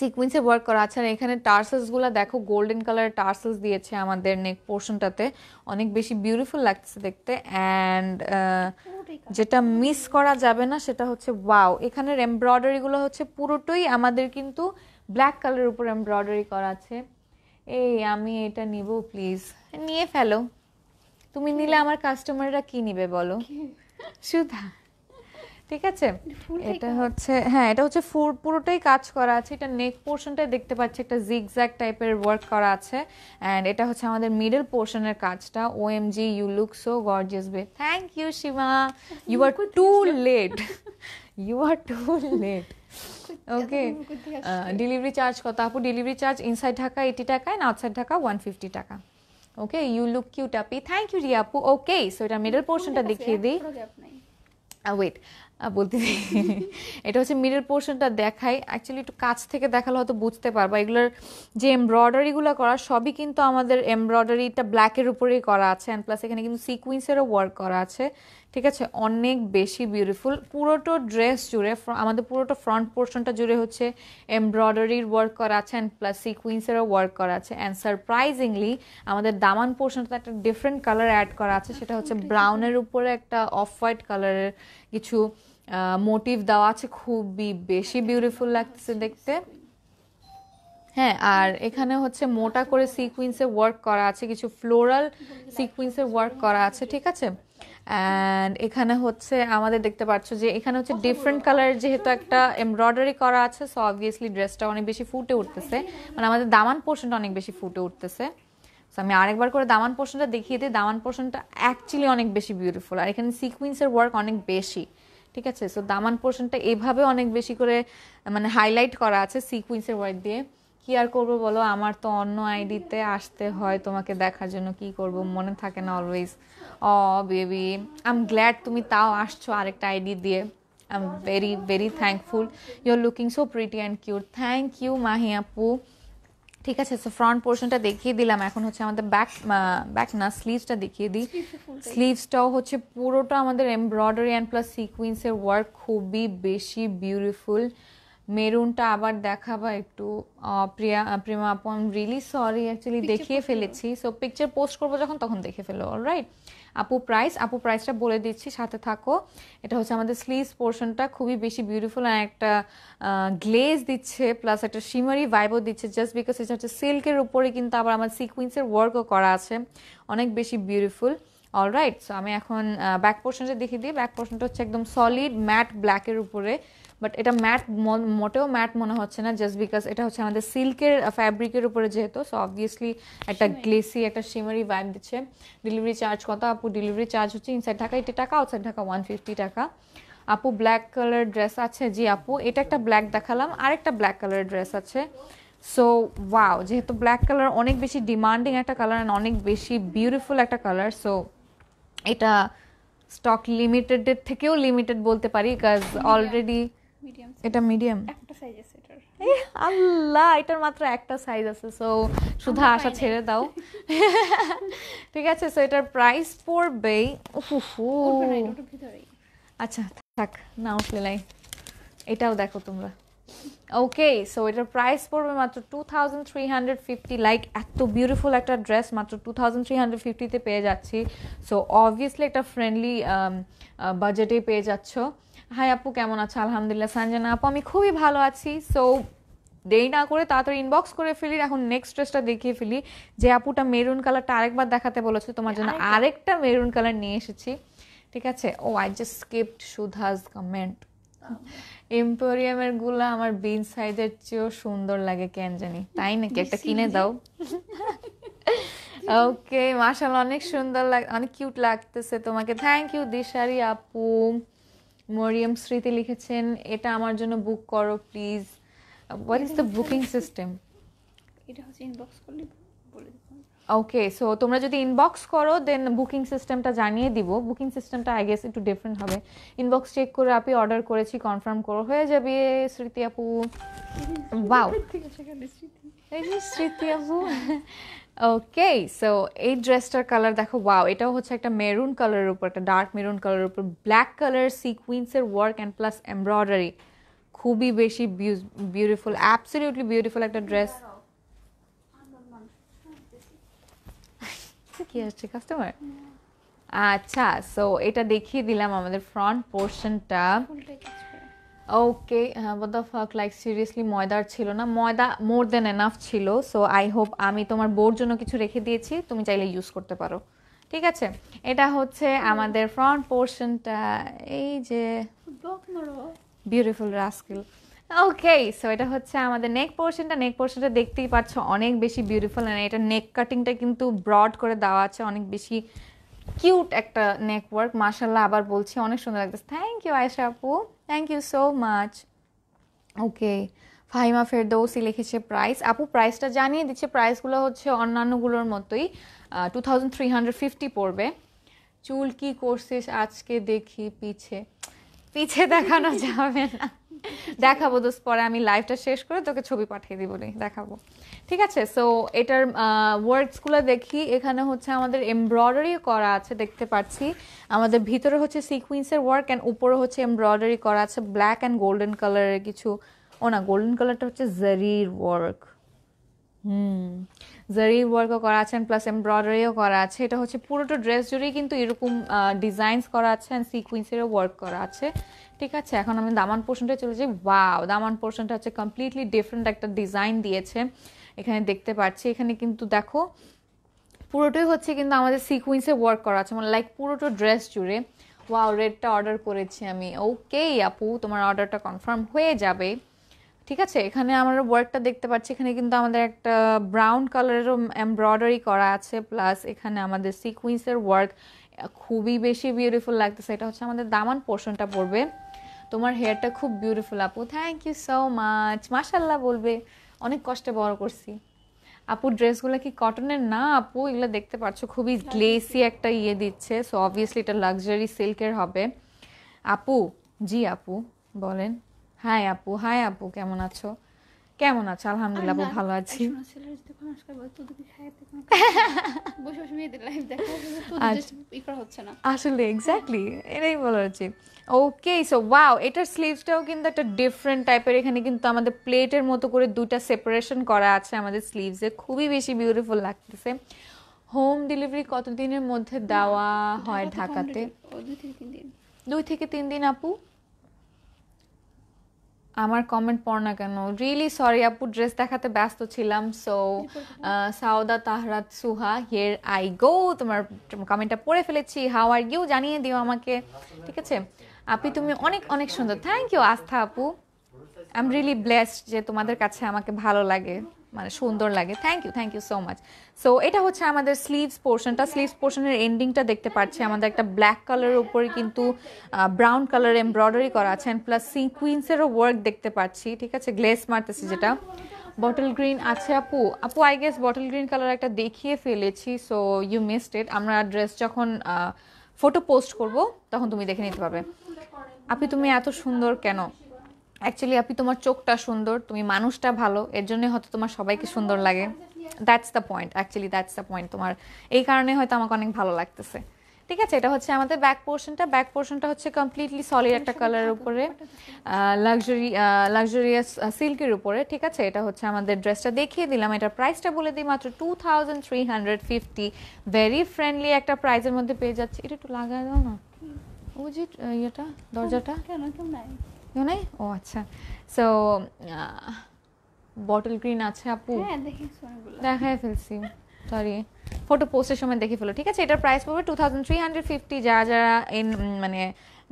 সিকুয়েন্সে ওয়ার্ক করা আছে আর এখানে টার্সেলসগুলো দেখো গোল্ডেন কালারের টার্সেলস দিয়েছে আমাদের নেক পোর্শনটাতে অনেক বেশি বিউটিফুল লাগছে দেখতে অ্যান্ড uh, যেটা মিস করা যাবে না সেটা হচ্ছে ওয়াও এখানের এমব্রয়ডারিগুলো হচ্ছে পুরোটাই আমাদের কিন্তু ব্ল্যাক কালারের উপর এমব্রয়ডারি করা আছে এই আমি এটা নিব প্লিজ নিয়ে ফেলো তুমি নিলে আমার কাস্টমাররা কি নিবে বলো সুধা ঠিক আছে এটা হচ্ছে হ্যাঁ এটা হচ্ছে ফুল পুরোটাই কাজ করা আছে এটা নেক পোর্শনটাই দেখতে পাচ্ছি একটা জিগজ্যাগ টাইপের ওয়ার্ক করা আছে অ্যান্ড এটা হচ্ছে আমাদের মিডল পোর্শনের কাজটা O M G you look so gorgeous babe thank you Shima you are too late you are too late okay delivery charge কত আপু delivery charge inside Dhaka eighty টাকা and outside Dhaka one fifty taka okay you look cute আপি thank you রিয়াপু আপু okay so এটা middle পোর্শনটা দেখিয়ে দিই ওয়েট বলতে *laughs* এটা হচ্ছে মিডল পোর্শনটা দেখাই অ্যাকচুয়ালি একটু কাছ থেকে দেখালে হয়তো বুঝতে পারবা এগুলোর যে এমব্রয়ডারিগুলো করা সবই কিন্তু আমাদের এমব্রয়ডারিটা ব্ল্যাকের উপরেই করা আছে অ্যান্ড প্লাস এখানে কিন্তু সিকুইন্সেরও ওয়ার্ক করা আছে ঠিক আছে অনেক বেশি বিউটিফুল পুরোটো ড্রেস জুড়ে আমাদের পুরোটো ফ্রন্ট পোর্শনটা জুড়ে হচ্ছে এমব্রয়ডারির ওয়ার্ক করা আছে অ্যান্ড প্লাস সিকুইন্সেরও ওয়ার্ক করা আছে অ্যান্ড সারপ্রাইজিংলি আমাদের দামান পোর্শনটা একটা ডিফারেন্ট কালার অ্যাড করা আছে সেটা হচ্ছে ব্রাউনের আচ্ছা, উপরে একটা অফ হোয়াইট কালারের কিছু মোটিভ দেওয়া আছে খুবই বেশি বিউটিফুল লাগতেছে দেখতে হ্যাঁ আর এখানে হচ্ছে মোটা করে সিকুইন্সে ওয়ার্ক করা আছে কিছু ফ্লোরাল সিকুইন্সের ওয়ার্ক করা আছে ঠিক আছে অ্যান্ড এখানে হচ্ছে আমাদের দেখতে পাচ্ছ যে এখানে হচ্ছে ডিফারেন্ট কালারের যেহেতু একটা এমব্রয়ডারি করা আছে সো অবভিয়াসলি ড্রেসটা অনেক বেশি ফুটে উঠতেছে মানে আমাদের দামান পোর্শনটা অনেক বেশি ফুটে উঠতেছে সো আমি আরেকবার করে দামান পোর্শনটা দেখিয়ে দিই দামান পোর্শনটা অ্যাকচুয়ালি অনেক বেশি বিউটিফুল আর এখানে সিকুইন্সের ওয়ার্ক অনেক বেশি ঠিক আছে সো দামান পোর্শনটা এভাবে অনেক বেশি করে মানে হাইলাইট করা আছে সিকুইন্সের ওয়ার্ড দিয়ে কি আর করবো বলো আমার তো অন্য আইডিতে আসতে হয় তোমাকে দেখার জন্য কি করব মনে থাকে না অলওয়েজ অ বেবি আই এম গ্ল্যাড তুমি তাও আসছো আরেকটা আইডি দিয়ে I am very very thankful you are looking so pretty and cute thank you Mahi আপু ঠিক আছে সো ফ্রন্ট পোর্শনটা দেখিয়ে দিলাম এখন হচ্ছে আমাদের ব্যাক ব্যাক না স্লিভসটা দেখিয়ে দিই স্লিভসটাও হচ্ছে পুরোটা আমাদের এমব্রয়ডারি অ্যান্ড প্লাস সিকুইন্সের ওয়ার্ক খুবই বেশি বিউটিফুল মেরুনটা আবার দেখাবা একটু প্রিয়া প্রেমা আপন রিলি সরি অ্যাকচুয়ালি দেখিয়ে ফেলেছি সো পিকচার পোস্ট করবো যখন তখন দেখে ফেলো রাইট আপু প্রাইস আপু প্রাইসটা বলে দিচ্ছি সাথে থাকো এটা হচ্ছে আমাদের স্লিভস পোর্শনটা খুবই বেশি বিউটিফুল আর একটা গ্লেজ দিচ্ছে প্লাস একটা সিমারি ভাইবও দিচ্ছে জাস্ট বিকজ এটা হচ্ছে সিল্কের উপরে কিন্তু আবার আমার সিকুইন্সের ওয়ার্কও করা আছে অনেক বেশি বিউটিফুল অল রাইট সো আমি এখন ব্যাক পোর্শনটা দেখিয়ে দিই ব্যাক পোর্শনটা হচ্ছে একদম সলিড ম্যাট ব্ল্যাকের উপরে বাট এটা ম্যাট মোটেও ম্যাট মনে হচ্ছে না জাস্ট বিকজ এটা হচ্ছে আমাদের সিল্কের ফ্যাব্রিকের উপরে যেহেতু সো অবভিয়াসলি একটা গ্লেসি একটা শিমারি ভাইব দিচ্ছে ডেলিভারি চার্জ কত আপু ডেলিভারি চার্জ হচ্ছে inside Dhaka eighty taka outside Dhaka one fifty টাকা আপু ব্ল্যাক কালার ড্রেস আছে জি আপু এটা একটা ব্ল্যাক দেখালাম আর একটা ব্ল্যাক কালার ড্রেস আছে সো ওয়াও যেহেতু ব্ল্যাক কালার অনেক বেশি ডিমান্ডিং একটা কালার অ্যান্ড অনেক বেশি বিউটিফুল একটা কালার সো এটা স্টক লিমিটেডের থেকেও লিমিটেড বলতে পারি কাজ অলরেডি এটা মিডিয়াম একটা সাইজ আছে এটার আল্লাহ এটার মাত্র একটা সাইজ আছে সো শুধু আশা ছেড়ে দাও *laughs* ঠিক আছে সো এটার প্রাইস পড়বে উফু আচ্ছা থাক নাও উঠলে এটাও দেখো তোমরা ওকে সো এটার প্রাইস পড়বে মাত্র two thousand three hundred fifty like এত বিউটিফুল একটা ড্রেস মাত্র টু থাউজেন্ড থ্রি হান্ড্রেড ফিফটিতে পেয়ে যাচ্ছি সো অবভিয়াসলি একটা ফ্রেন্ডলি বাজেটেই um, uh, পেয়ে যাচ্ছ হাই আপু কেমন আছো আলহামদুলিল্লাহ সঞ্জনা আপু আমি খুবই ভালো আছি সো দেরি না করে তাড়াতাড়ি ইনবক্স করে ফেলি এখন নেক্সট ড্রেসটা দেখিয়ে ফেলি যে আপুটা মেরুন কালারটা আরেকবার দেখাতে বলেছে তোমার জন্য আরেকটা মেরুন কালার নিয়ে এসেছি ঠিক আছে oh I just skipped Sudha's comment এম্পোরিয়ামের গুলো আমার বিন সাইজের চেয়েও সুন্দর লাগে কেন জানি তাই নাকি একটা কিনে দাও ওকে মাশাল অনেক সুন্দর লাগ অনেক কিউট লাগতেছে তোমাকে থ্যাংক ইউ দিশারি আপু মরিয়ম স্মৃতি লিখেছেন এটা আমার জন্য বুক করো please what is the booking system এটা হচ্ছে ওকে সো তোমরা যদি ইনবক্স করো দেন বুকিং সিস্টেমটা জানিয়ে দিব বুকিং সিস্টেমটা আই গেস একটু ডিফারেন্ট হবে ইনবক্স চেক করে আপনি অর্ডার করেছি কনফার্ম করো হয়ে যাবে স্মৃতি আপু বাউ স্মৃতি আপু *laughs* ওকে সো এই ড্রেসটার কালার দেখো ওয়াও এটাও হচ্ছে একটা মেরুন কালারের উপর একটা ডার্ক মেরুন কালারের উপর ব্ল্যাক কালার সিকুইন্সের ওয়ার্ক অ্যান্ড প্লাস এমব্রয়ডারি খুবই বেশি বিউটিফুল অ্যাবসলিউটলি বিউটিফুল একটা ড্রেস *laughs* কি আসছে কাস্টমার আচ্ছা সো এটা দেখিয়ে দিলাম আমাদের ফ্রন্ট পোর্শনটা okay uh, what the fuck like seriously ময়দার ছিল না ময়দা মোর দেন এনাফ ছিল সো আই হোপ আমি তোমার বোর জন্য কিছু রেখে দিয়েছি তুমি চাইলে ইউজ করতে পারো ঠিক আছে এটা হচ্ছে আমাদের ফ্রন্ট পোর্শনটা এই যে বিউটিফুল রাস্কিল ওকে সো এটা হচ্ছে আমাদের নেক পোর্শনটা নেক পোর্শনটা দেখতেই পাচ্ছ অনেক বেশি বিউটিফুল অ্যান্ড এটা নেক কাটিংটা কিন্তু ব্রড করে দেওয়া আছে অনেক বেশি কিউট একটা নেকওয়ার্ক মার্শাল্লাহ আবার বলছি অনেক সুন্দর লাগতেছে থ্যাংক ইউ আয়সা আপু thank you so much okay Fahima Ferdousi লিখেছে প্রাইস আপু প্রাইসটা জানিয়ে দিচ্ছে প্রাইসগুলো হচ্ছে অন্যান্যগুলোর মতোই two thousand three hundred fifty পড়বে চুল কি করছিস আজকে দেখি পিছে পিছে দেখানো যাবে না দেখাবো দোস পরে আমি লাইভটা শেষ করে তোকে ছবি পাঠিয়ে দিব দেখাবো ঠিক আছে সো এটার ওয়ার্কসগুলো দেখি এখানে হচ্ছে আমাদের এমব্রয়ডারি করা আছে দেখতে পাচ্ছি আমাদের ভিতরে হচ্ছে সিকুইন্সের ওয়ার্ক অ্যান্ড উপরে হচ্ছে এমব্রয়ডারি করা আছে ব্ল্যাক অ্যান্ড গোল্ডেন কালারের কিছু ও না গোল্ডেন কালারটা হচ্ছে জারির ওয়ার্ক হুম জারি ওয়ার্কও করা আছে প্লাস এমব্রয়ডারিও করা আছে এটা হচ্ছে পুরোটা ড্রেস জুড়েই কিন্তু এরকম ডিজাইনস করা আছে অ্যান্ড সিকুইন্সেরও ওয়ার্ক করা আছে ঠিক আছে এখন আমি দামান পোর্শনটা চলে যাই ওয়াও দামান পোর্শনটা হচ্ছে কমপ্লিটলি ডিফারেন্ট একটা ডিজাইন দিয়েছে এখানে দেখতে পাচ্ছি এখানে কিন্তু দেখো পুরোটাই হচ্ছে কিন্তু আমাদের সিকুইন্সে ওয়ার্ক করা আছে মানে লাইক পুরোটো ড্রেস জুড়ে ওয়াও রেডটা অর্ডার করেছি আমি ওকে আপু তোমার অর্ডারটা কনফার্ম হয়ে যাবে ঠিক আছে এখানে আমার ওয়ার্কটা দেখতে পাচ্ছি এখানে কিন্তু আমাদের একটা ব্রাউন কালারেরও এমব্রয়ডারি করা আছে প্লাস এখানে আমাদের সিকুইন্সের ওয়ার্ক খুবই বেশি বিউটিফুল লাগতেছে এটা হচ্ছে আমাদের দামান পোর্শনটা পড়বে তোমার হেয়ারটা খুব বিউটিফুল আপু থ্যাংক ইউ সো মাচ মাশাল্লাহ বলবে অনেক কষ্টে বড় করছি আপু ড্রেসগুলো কি কটনের না আপু এগুলো দেখতে পাচ্ছ খুবই গ্লেসি একটা ইয়ে দিচ্ছে সো অবভিয়াসলি এটা লাক্সারি সিল্কের হবে আপু জি আপু বলেন হ্যাঁ আপু হ্যাঁ আপু কেমন আছো কেমন আছো আলহামদুলিল্লাহ খুব ভালো আছি আচ্ছা। আসলে এক্স্যাক্টলি এটাই বলা উচিত ওকে সো ওয়াও এটার স্লিভসটাও কিন্তু একটা ডিফারেন্ট টাইপের এখানে কিন্তু আমাদের প্লেটের মতো করে দুটা সেপারেশন করা আছে আমাদের স্লিভসে খুবই বেশি বিউটিফুল লাগতেছে হোম ডেলিভারি কতদিনের মধ্যে দেওয়া হয় ঢাকাতে দুই থেকে তিন দিন আপু আমার কমেন্ট পড় না কেন রিয়েলি সরি আপু ড্রেস দেখাতে ব্যস্ত ছিলাম so Sauda Tahrat Suha here I go তোমার কমেন্টটা পড়ে ফেলেছি হাও আর ইউ জানিয়ে দিও আমাকে ঠিক আছে আপি তুমি অনেক অনেক সুন্দর থ্যাংক ইউ আস্থা আপু আই এম রিয়েলি ব্লেসড যে তোমাদের কাছে আমাকে ভালো লাগে মানে সুন্দর লাগে thank you thank you so much so এটা হচ্ছে আমাদের স্লিভস পোর্শনটা স্লিভস পোর্শনের এন্ডিংটা দেখতে পাচ্ছি আমাদের একটা ব্ল্যাক কালারের উপরে কিন্তু ব্রাউন কালার এমব্রয়ডারি করা আছে অ্যান্ড প্লাস কুইন্সেরও ওয়ার্ক দেখতে পাচ্ছি ঠিক আছে গ্লেস মারতেছি যেটা বটল গ্রিন আছে আপু আপু I guess bottle green colour একটা দেখিয়ে ফেলেছি সো ইউ মিসড ইট আমরা ড্রেস যখন ফটো পোস্ট করব তখন তুমি দেখে নিতে পারবে আপনি তুমি এত সুন্দর কেন অ্যাকচুয়ালি আপনি তোমার চোখটা সুন্দর তুমি মানুষটা ভালো এর জন্য হয়তো তোমার সবাইকে সুন্দর লাগে that's the point actually that's the point তোমার এই কারণে হয়তো আমাকে অনেক ভালো লাগতেছে ঠিক আছে এটা হচ্ছে আমাদের ব্যাক পোর্শনটা ব্যাক পোর্শনটা হচ্ছে কমপ্লিটলি সলিড একটা কালারের উপরে লাক্সারি লাক্সারিয়াস সিল্কের উপরে ঠিক আছে এটা হচ্ছে আমাদের ড্রেসটা দেখিয়ে দিলাম এটার প্রাইসটা বলে দিই মাত্র two thousand three hundred fifty very friendly একটা প্রাইজের মধ্যে পেয়ে যাচ্ছে এটা একটু লাগাই দাও না যে ইয়েটা দরজাটা কেন কেউ নাই নাই ও আচ্ছা সো বটল গ্রিন আছে আপু হ্যাঁ, দেখাই ফেলছি সরি ফটো পোস্টের সময় দেখে ফেলো ঠিক আছে এটার প্রাইস পড়বে two thousand three hundred fifty যারা যারা মানে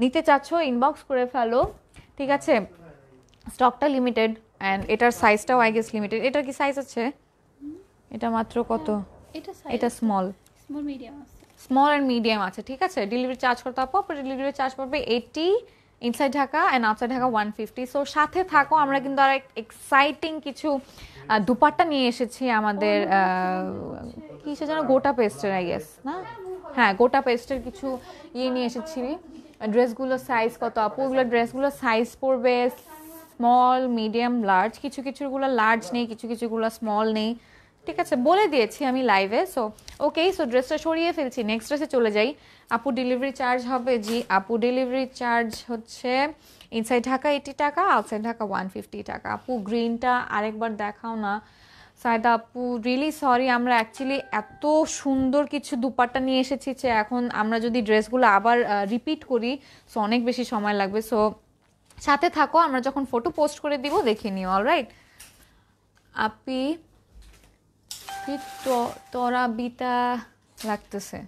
নিতে চাচ্ছ ইনবক্স করে ফেলো ঠিক আছে স্টকটা লিমিটেড অ্যান্ড এটার সাইজটাও আই গেস লিমিটেড এটার কি সাইজ আছে এটা মাত্র কত এটা small small medium small and medium আছে ঠিক আছে ডেলিভারি চার্জ করতে আপু ডেলিভারি চার্জ পড়বে eighty inside Dhaka and outside Dhaka one fifty so সাথে থাকো আমরা কিন্তু আর এক্সাইটিং কিছু দুপাট্টা নিয়ে এসেছি আমাদের oh, কি সে যেন গোটা পেস্টের আই গেস না হ্যাঁ গোটা পেস্টের কিছু ইয়ে নিয়ে এসেছি ড্রেসগুলোর সাইজ কত আপু ওইগুলো ড্রেসগুলোর সাইজ পড়বে স্মল মিডিয়াম লার্জ কিছু কিছুগুলো লার্জ নেই কিছু কিছুগুলো স্মল নেই ঠিক আছে বলে দিয়েছি আমি লাইভে সো ওকেই সো ড্রেসটা সরিয়ে ফেলছি নেক্সট ড্রেসে চলে যাই আপু ডেলিভারি চার্জ হবে জি আপু ডেলিভারি চার্জ হচ্ছে inside Dhaka eighty taka outside Dhaka one fifty টাকা আপু গ্রিনটা আরেকবার দেখাও না সায়দা আপু রিয়েলি সরি আমরা অ্যাকচুয়ালি এত সুন্দর কিছু দুপাট্টা নিয়ে এসেছি যে এখন আমরা যদি ড্রেসগুলো আবার রিপিট করি সো অনেক বেশি সময় লাগবে সো সাথে থাকো আমরা যখন ফটো পোস্ট করে দিব দেখে নিও অলরাইট আপি কি তরা বিতা লাগতেছে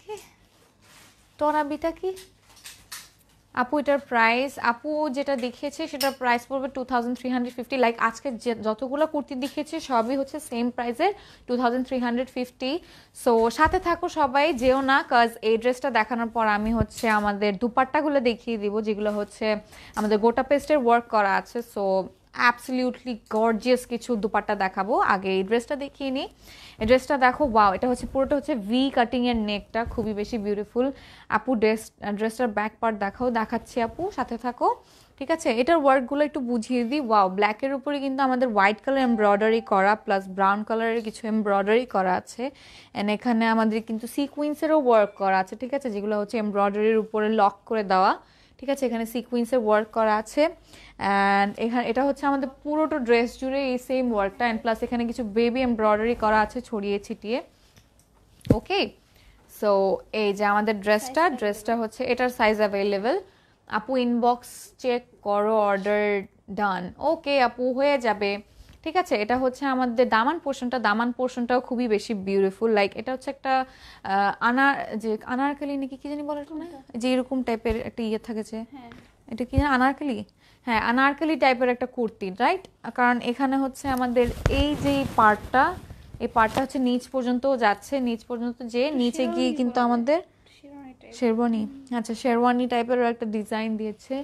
কি তরা বিতা কি আপু এটার প্রাইস আপু যেটা দেখিয়েছে সেটার প্রাইস পড়বে two thousand three hundred fifty like আজকে যে যতগুলো কুর্তি দেখিয়েছে সবই হচ্ছে সেম প্রাইসের two thousand three hundred fifty so সাথে থাকো সবাই যেও না কাজ এই ড্রেসটা দেখানোর পর আমি হচ্ছে আমাদের দুপাট্টাগুলো দেখিয়ে দিব যেগুলো হচ্ছে আমাদের গোটা পেস্টের ওয়ার্ক করা আছে সো অ্যাবসলিউটলি গর্জিয়াস কিছু দুপাট্টা দেখাবো আগে এই ড্রেসটা দেখিয়ে নিই এই ড্রেসটা দেখো ওয়াও এটা হচ্ছে পুরোটা হচ্ছে ভি কাটিং এর নেকটা খুবই বেশি বিউটিফুল আপু ড্রেস ড্রেসটার ব্যাক পার্ট দেখাও দেখাচ্ছি আপু সাথে থাকো ঠিক আছে এটার ওয়ার্কগুলো একটু বুঝিয়ে দিই ওয়াও ব্ল্যাকের উপরে কিন্তু আমাদের হোয়াইট কালার এমব্রয়ডারি করা প্লাস ব্রাউন কালারের কিছু এমব্রয়ডারি করা আছে অ্যান্ড এখানে আমাদের কিন্তু সিকুইন্সেরও ওয়ার্ক করা আছে ঠিক আছে যেগুলো হচ্ছে এমব্রয়ডারির উপরে লক করে দেওয়া ঠিক আছে এখানে সিকুইন্সের ওয়ার্ক করা আছে অ্যান্ড এখানে এটা হচ্ছে আমাদের পুরোটা ড্রেস জুড়ে এই সেম ওয়ার্কটা অ্যান্ড প্লাস এখানে কিছু বেবি এমব্রয়ডারি করা আছে ছড়িয়ে ছিটিয়ে ওকে সো এই যে আমাদের ড্রেসটা ড্রেসটা হচ্ছে এটার সাইজ অ্যাভেলেবেল আপু ইনবক্স চেক করো অর্ডার ডান ওকে আপু হয়ে যাবে ঠিক আছে এটা হচ্ছে আমাদের দামান পোর্শনটা দামান পোর্শনটাও খুবই বেশি বিউটিফুল লাইক এটা হচ্ছে একটা আনার যে আনারকালি নাকি কি জানি বলে না যে এরকম টাইপের একটা ইয়ে থাকে যে হ্যাঁ। এটা কি আনারকালি হ্যাঁ আনারকালি টাইপের একটা কুর্তি রাইট কারণ এখানে হচ্ছে আমাদের এই যে পার্টটা এই পার্টটা হচ্ছে নিচ পর্যন্ত যাচ্ছে নিচ পর্যন্ত যে নিচে গিয়ে কিন্তু আমাদের শেরওয়ানি আচ্ছা শেরওয়ানি টাইপেরও একটা ডিজাইন দিয়েছে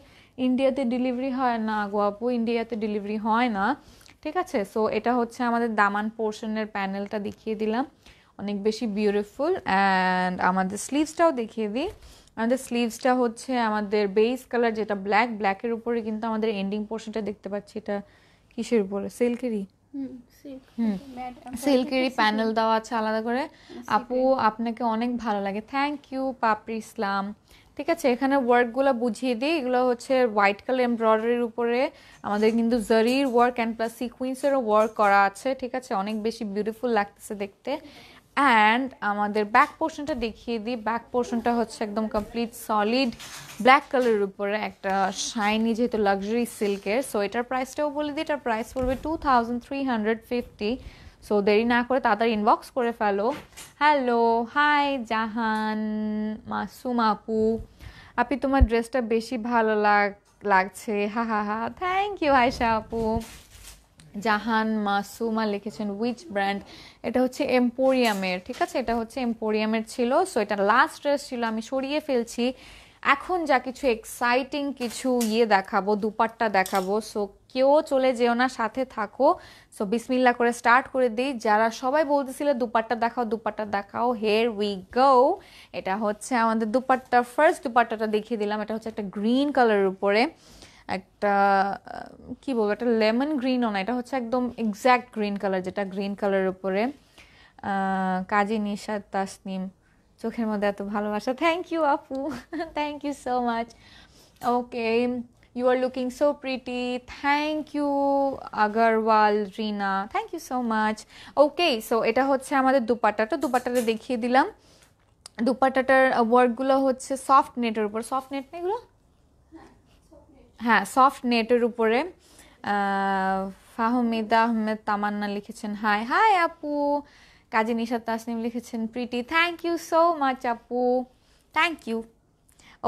ইন্ডিয়াতে ডেলিভারি হয় না গোয়াপু ইন্ডিয়াতে ডেলিভারি হয় না ঠিক আছে সো এটা হচ্ছে আমাদের দামান পোর্শনের প্যানেলটা দেখিয়ে দিলাম অনেক বেশি বিউটিফুল অ্যান্ড আমাদের স্লিভসটাও দেখিয়ে দিই আমাদের স্লিভসটা হচ্ছে আমাদের বেস কালার যেটা ব্ল্যাক ব্ল্যাকের উপরে কিন্তু আমাদের এন্ডিং পোর্শনটা দেখতে পাচ্ছি এটা কিসের উপরে সিল্কেরই সিল্কেরই প্যানেল দেওয়া আছে আলাদা করে আপু আপনাকে অনেক ভালো লাগে থ্যাংক ইউ পাপড়ি ইসলাম ঠিক আছে এখানে ওয়ার্কগুলো বুঝিয়ে দিই এগুলো হচ্ছে হোয়াইট কালার এমব্রয়ডারির উপরে আমাদের কিন্তু জরির ওয়ার্ক অ্যান্ড প্লাস সিকুইন্সেরও ওয়ার্ক করা আছে ঠিক আছে অনেক বেশি বিউটিফুল লাগতেছে দেখতে অ্যান্ড আমাদের ব্যাক পোর্শনটা দেখিয়ে দিই ব্যাক পোর্শনটা হচ্ছে একদম কমপ্লিট সলিড ব্ল্যাক কালারের উপরে একটা শাইনি যেহেতু লাক্সারি সিল্কের সো এটার প্রাইসটাও বলে দিই এটার প্রাইস পড়বে two thousand three hundred fifty so দেরি না করে তাড়াতাড়ি ইনবক্স করে ফেলো হ্যালো হাই জাহান মাসুম আপু আপনি তোমার ড্রেসটা বেশি ভালো লাগ লাগছে হা হা হা থ্যাংক ইউ আয়সা আপু জাহান মাসুমা লিখেছেন উইচ ব্র্যান্ড এটা হচ্ছে এম্পোরিয়ামের ঠিক আছে এটা হচ্ছে এম্পোরিয়ামের ছিল সো এটা লাস্ট ড্রেস ছিল আমি সরিয়ে ফেলছি এখন যা কিছু এক্সাইটিং কিছু ইয়ে দেখাবো দুপাট্টা দেখাবো সো কেউ চলে যেও না সাথে থাকো সো বিসমিল্লা করে স্টার্ট করে দিই যারা সবাই বলতেছিল দুপাট্টা দেখাও দুপাট্টা দেখাও হেয়ার উই গো এটা হচ্ছে আমাদের দুপাট্টা ফার্স্ট দুপাট্টাটা দেখিয়ে দিলাম এটা হচ্ছে একটা গ্রিন কালারের উপরে একটা কি বলবো একটা লেমন ও না এটা হচ্ছে একদম এক্স্যাক্ট গ্রিন কালার যেটা গ্রিন কালারের উপরে কাজী নিশাদ তাসনিম চোখের মধ্যে এত ভালোবাসা থ্যাংক ইউ আপু thank you so much okay You are looking so pretty. Thank you, Agarwal, Rina. Thank you so much. Okay, so এটা হচ্ছে আমাদের দুপাট্টাটা দুপাট্টাটা দেখিয়ে দিলাম দুপাট্টাটার ওয়ার্কগুলো হচ্ছে সফট নেটের উপর সফট নেট না এগুলো হ্যাঁ সফট নেটের উপরে ফাহমিদা আহমেদ তামান্না লিখেছেন হাই হাই আপু কাজী নিশাত তাসনিম লিখেছেন pretty thank you so much আপু থ্যাংক ইউ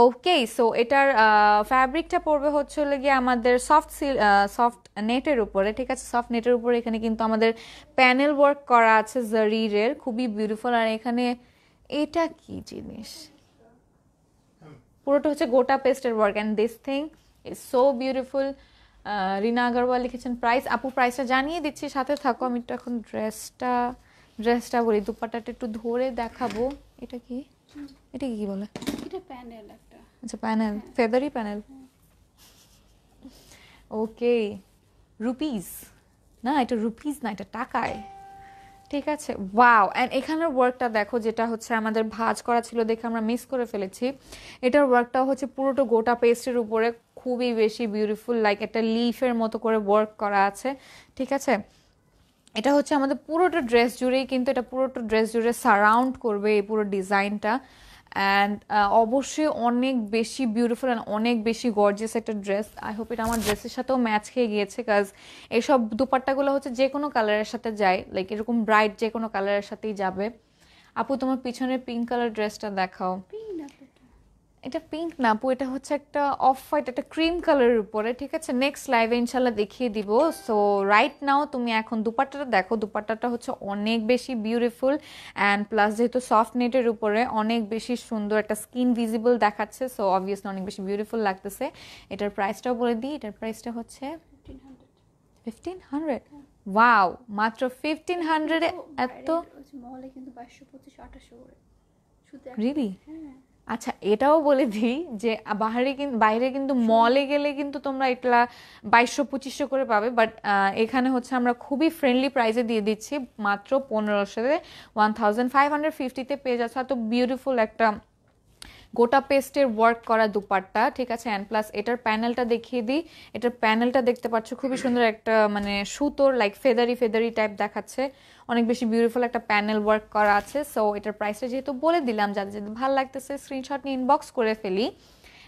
ওকে সো এটার ফ্যাব্রিকটা পড়বে হচ্ছে গিয়ে আমাদের সফট সফট নেটের উপরে ঠিক আছে সফট নেটের উপরে এখানে কিন্তু আমাদের প্যানেল ওয়ার্ক করা আছে জরিরের খুবই বিউটিফুল আর এখানে এটা কি জিনিস পুরোটা হচ্ছে গোটা পেস্টের work and this thing is so beautiful Rina Agarwal লিখেছেন প্রাইস আপু প্রাইসটা জানিয়ে দিচ্ছি সাথে থাকো আমি একটু এখন ড্রেসটা ড্রেসটা বলি দুপাটাটা একটু ধরে দেখাবো এটা কি এটা কি বলে এটা panel it's a panel, feathery okay rupees না এটা রুপিস না এটা টাকায় ঠিক আছে ওয়াও অ্যান্ড এখানের ওয়ার্কটা দেখো যেটা হচ্ছে আমাদের ভাজ করা ছিল দেখে আমরা মিস করে ফেলেছি এটার ওয়ার্কটা হচ্ছে পুরোটা গোটা পেস্টের উপরে খুবই বেশি বিউটিফুল লাইক একটা লিফের মতো করে ওয়ার্ক করা আছে ঠিক আছে এটা হচ্ছে আমাদের পুরোটা ড্রেস জুড়েই কিন্তু এটা পুরোটা ড্রেস জুড়ে সারাউন্ড করবে এই পুরো ডিজাইনটা অ্যান্ড uh, অবশ্যই অনেক বেশি বিউটিফুল অ্যান্ড অনেক বেশি গর্জিয়াস একটা ড্রেস আই হোপ এটা আমার ড্রেসের সাথেও ম্যাচ খেয়ে গিয়েছে কাজ এইসব দুপাট্টাগুলো হচ্ছে যে কোনো কালারের সাথে যায় লাইক এরকম ব্রাইট যে কোনো কালারের সাথেই যাবে আপু তোমার পিছনের পিঙ্ক কালার ড্রেসটা দেখাও এটা পিঙ্ক না পু এটা হচ্ছে একটা অফ হোয়াইট একটা ক্রিম কালারের উপরে ঠিক আছে নেক্সট লাইভে ইনশাল্লাহ দেখিয়ে দিব সো রাইট নাও তুমি এখন দুপাট্টাটা দেখো দুপাট্টাটা হচ্ছে অনেক বেশি বিউটিফুল অ্যান্ড প্লাস যেহেতু সফট নেটের উপরে অনেক বেশি সুন্দর একটা স্কিন ভিজিবল দেখাচ্ছে সো অবভিয়াসলি অনেক বেশি বিউটিফুল লাগতেছে এটার প্রাইসটাও বলে দিই এটার প্রাইসটা হচ্ছে ফিফটিন হান্ড্রেড ওয়াও মাত্র ফিফটিন হান্ড্রেডে এত মহলে কিন্তু বাইশশো রিলি হ্যাঁ আচ্ছা এটাও বলে দিই যে বাইরে বাইরে কিন্তু মলে গেলে কিন্তু তোমরা এটা বাইশশো পঁচিশশো করে পাবে বাট এখানে হচ্ছে আমরা খুবই ফ্রেন্ডলি প্রাইসে দিয়ে দিচ্ছি মাত্র পনেরোশোতে ওয়ান থাউজেন্ড ফাইভ হান্ড্রেড ফিফটিতে পেয়ে যাচ্ছে এত বিউটিফুল একটা গোটা পেস্টের ওয়ার্ক করা দুপারটা ঠিক আছে অ্যান্ড প্লাস এটার প্যানেলটা দেখিয়ে দিই এটার প্যানেলটা দেখতে পাচ্ছ খুবই সুন্দর একটা মানে সুতোর লাইক ফেদারি ফেদারি টাইপ দেখাচ্ছে অনেক বেশি বিউটিফুল একটা প্যানেল ওয়ার্ক করা আছে সো এটার প্রাইসটা যেহেতু বলে দিলাম যাদের যদি ভালো লাগতেছে স্ক্রিনশট নিয়ে ইনবক্স করে ফেলি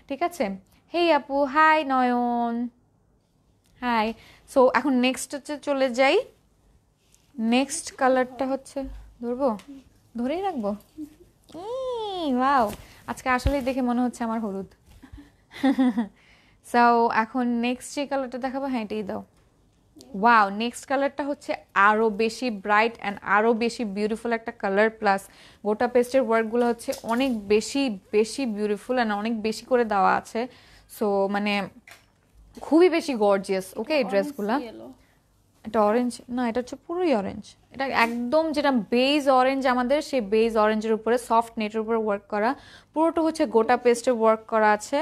ঠিক আছে হেই আপু হাই নয়ন হাই সো এখন নেক্সট হচ্ছে চলে যাই নেক্সট কালারটা হচ্ছে ধরবো ধরেই রাখবো ওয়াও আজকে আসলেই দেখে মনে হচ্ছে আমার হলুদ সো এখন নেক্সট যে কালারটা দেখাবো হ্যাঁ এটাই দাও ওয়াও নেক্সট কালারটা হচ্ছে আরও বেশি ব্রাইট অ্যান্ড আরও বেশি বিউটিফুল একটা কালার প্লাস গোটা পেস্টের ওয়ার্কগুলো হচ্ছে অনেক বেশি বেশি বিউটিফুল অ্যান্ড অনেক বেশি করে দেওয়া আছে সো মানে খুবই বেশি গর্জিয়াস ওকে এই ড্রেসগুলো এটা অরেঞ্জ না এটা হচ্ছে পুরোই অরেঞ্জ এটা একদম যেটা বেজ অরেঞ্জ আমাদের সেই বেজ অরেঞ্জের উপরে সফট নেটের উপরে ওয়ার্ক করা পুরোটা হচ্ছে গোটা পেস্টে ওয়ার্ক করা আছে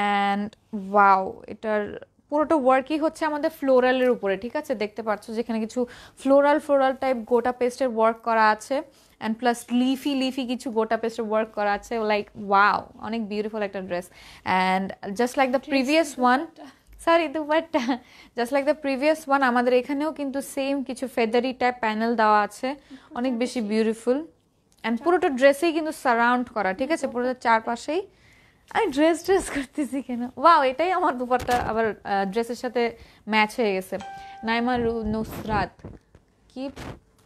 অ্যান্ড ওয়াও এটার পুরোটা ওয়ার্কই হচ্ছে আমাদের ফ্লোরালের উপরে ঠিক আছে দেখতে পাচ্ছ যেখানে কিছু ফ্লোরাল ফ্লোরাল টাইপ গোটা পেস্টের ওয়ার্ক করা আছে অ্যান্ড প্লাস লিফি লিফি কিছু গোটা পেস্টের ওয়ার্ক করা আছে লাইক ওয়াও অনেক বিউটিফুল একটা dress and just like the previous one sorry dupatta just like the previous one আমাদের এখানেও কিন্তু সেম কিছু ফেদারি টাইপ প্যানেল দেওয়া আছে অনেক বেশি বিউটিফুল অ্যান্ড পুরোটা ড্রেসেই কিন্তু সারাউন্ড করা ঠিক আছে পুরোটা চারপাশেই আমি ড্রেস ড্রেস করতেছি কেন ওয়াও এটাই আমার দুপারটা আবার ড্রেসের সাথে ম্যাচ হয়ে গেছে নাইমা রু নুসরাত কি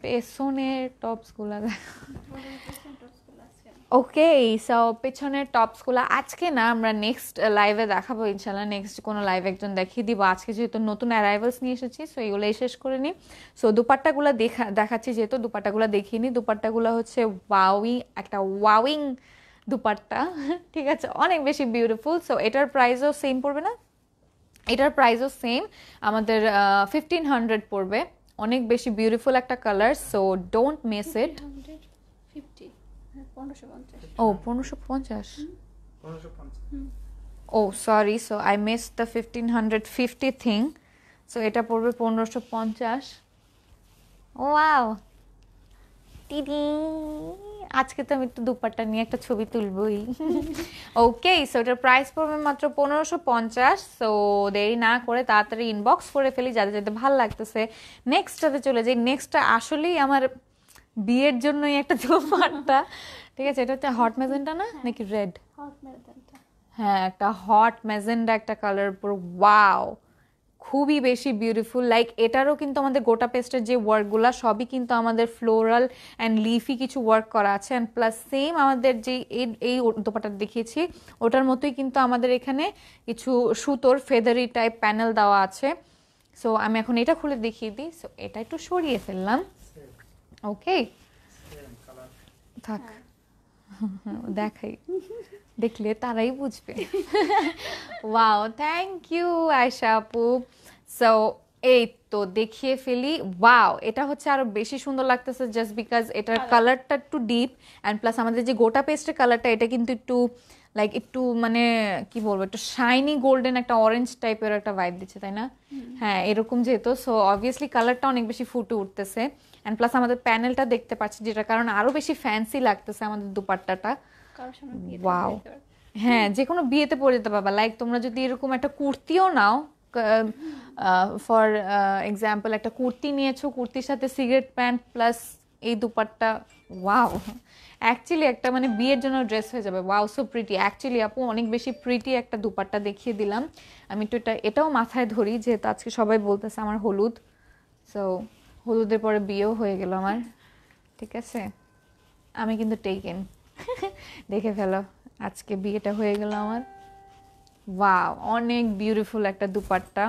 পেছনের টপসগুলো দেখো ওকে সো পেছনের টপসগুলো আজকে না আমরা নেক্সট লাইভে দেখাবো ইনশাল্লাহ নেক্সট কোনো লাইভ একজন দেখিয়ে দিব আজকে যেহেতু নতুন অ্যারাইভালস নিয়ে এসেছি সো এইগুলো শেষ করে নিই সো দুপাট্টাগুলো দেখা দেখাচ্ছি যেহেতু দুপাট্টাগুলো দেখিনি দুপাট্টাগুলো হচ্ছে ওয়াউই একটা ওয়াউইং দুপাট্টা *laughs* ঠিক আছে অনেক বেশি বিউটিফুল সো এটার প্রাইসও সেম পড়বে না এটার প্রাইসও সেম আমাদের ফিফটিন হান্ড্রেড পড়বে অনেক বেশি বিউটিফুল একটা colour so don't miss it পনেরোশো পঞ্চাশ ও পনেরোশো পঞ্চাশ পনেরোশো পঞ্চাশ oh sorry so I miss the fifteen hundred fifty thing so এটা পড়বে পনেরোশো পঞ্চাশ ও আও টিডি আজকে তো আমি একটু দুপাট্টা নিয়ে একটা ছবি তুলবই ওকে *laughs* সো এটার প্রাইস পড়বে মাত্র পনেরোশো পঞ্চাশ সো দেরি না করে তাড়াতাড়ি ইনবক্স করে ফেলি যাতে যাতে ভাল লাগতেছে নেক্সটটাতে চলে যাই নেক্সটটা আসলেই আমার বিয়ের জন্যই একটা দুপাট্টা ঠিক আছে এটা হচ্ছে হট ম্যাজেন্টা হ্যাঁ। না হ্যাঁ। নাকি রেড হট হ্যাঁ একটা হট ম্যাজেন্ডা একটা কালার পুরো ওয়াও খুবই বেশি বিউটিফুল লাইক এটারও কিন্তু আমাদের গোটা পেস্টের যে ওয়ার্কগুলো সবই কিন্তু আমাদের ফ্লোরাল অ্যান্ড লিফি কিছু ওয়ার্ক করা আছে অ্যান্ড প্লাস সেম আমাদের যে এই এই দোপাটা দেখিয়েছি ওটার মতোই কিন্তু আমাদের এখানে কিছু সুতোর ফেদারি টাইপ প্যানেল দেওয়া আছে সো আমি এখন এটা খুলে দেখিয়ে দিই সো এটা একটু সরিয়ে ফেললাম ওকে থাক হ্যাঁ। *laughs* দেখাই দেখলে তারাই বুঝবে ওয়াও থ্যাংক ইউ আয়সা আপু সো এই তো দেখিয়ে ফেলি ওয়াও এটা হচ্ছে আরো বেশি সুন্দর লাগতেছে জাস্ট বিকজ এটার কালারটা একটু ডিপ অ্যান্ড প্লাস আমাদের যে গোটা পেস্টের কালারটা এটা কিন্তু একটু লাইক একটু মানে কি বলবো একটু শাইনি গোল্ডেন একটা অরেঞ্জ টাইপের একটা ভাইব দিচ্ছে তাই না হ্যাঁ এরকম যেহেতু সো অবভিয়াসলি কালারটা অনেক বেশি ফুটে উঠতেছে অ্যান্ড প্লাস আমাদের প্যানেলটা দেখতে পাচ্ছি যেটা কারণ আরো বেশি ফ্যান্সি লাগতেছে আমাদের দুপাট্টাটা ওয়াও হ্যাঁ যে কোনো বিয়েতে পরে যেতে পারবা লাইক তোমরা যদি এরকম একটা কুর্তিও নাও ফর এক্সাম্পল একটা কুর্তি নিয়েছো কুর্তির সাথে সিগারেট প্যান্ট প্লাস এই দুপাট্টা ওয়াও অ্যাকচুয়ালি একটা মানে বিয়ের জন্য ড্রেস হয়ে যাবে ওয়াও সো প্রিটি অ্যাকচুয়ালি আপু অনেক বেশি প্রিটি একটা দুপাট্টা দেখিয়ে দিলাম আমি তো এটা এটাও মাথায় ধরি যেহেতু আজকে সবাই বলতেছে আমার হলুদ সো হলুদের পরে বিয়েও হয়ে গেল আমার ঠিক আছে আমি কিন্তু টেকেন দেখে ফেলো আজকে বিয়েটা হয়ে গেল আমার বা অনেক বিউটিফুল একটা দুপাট্টা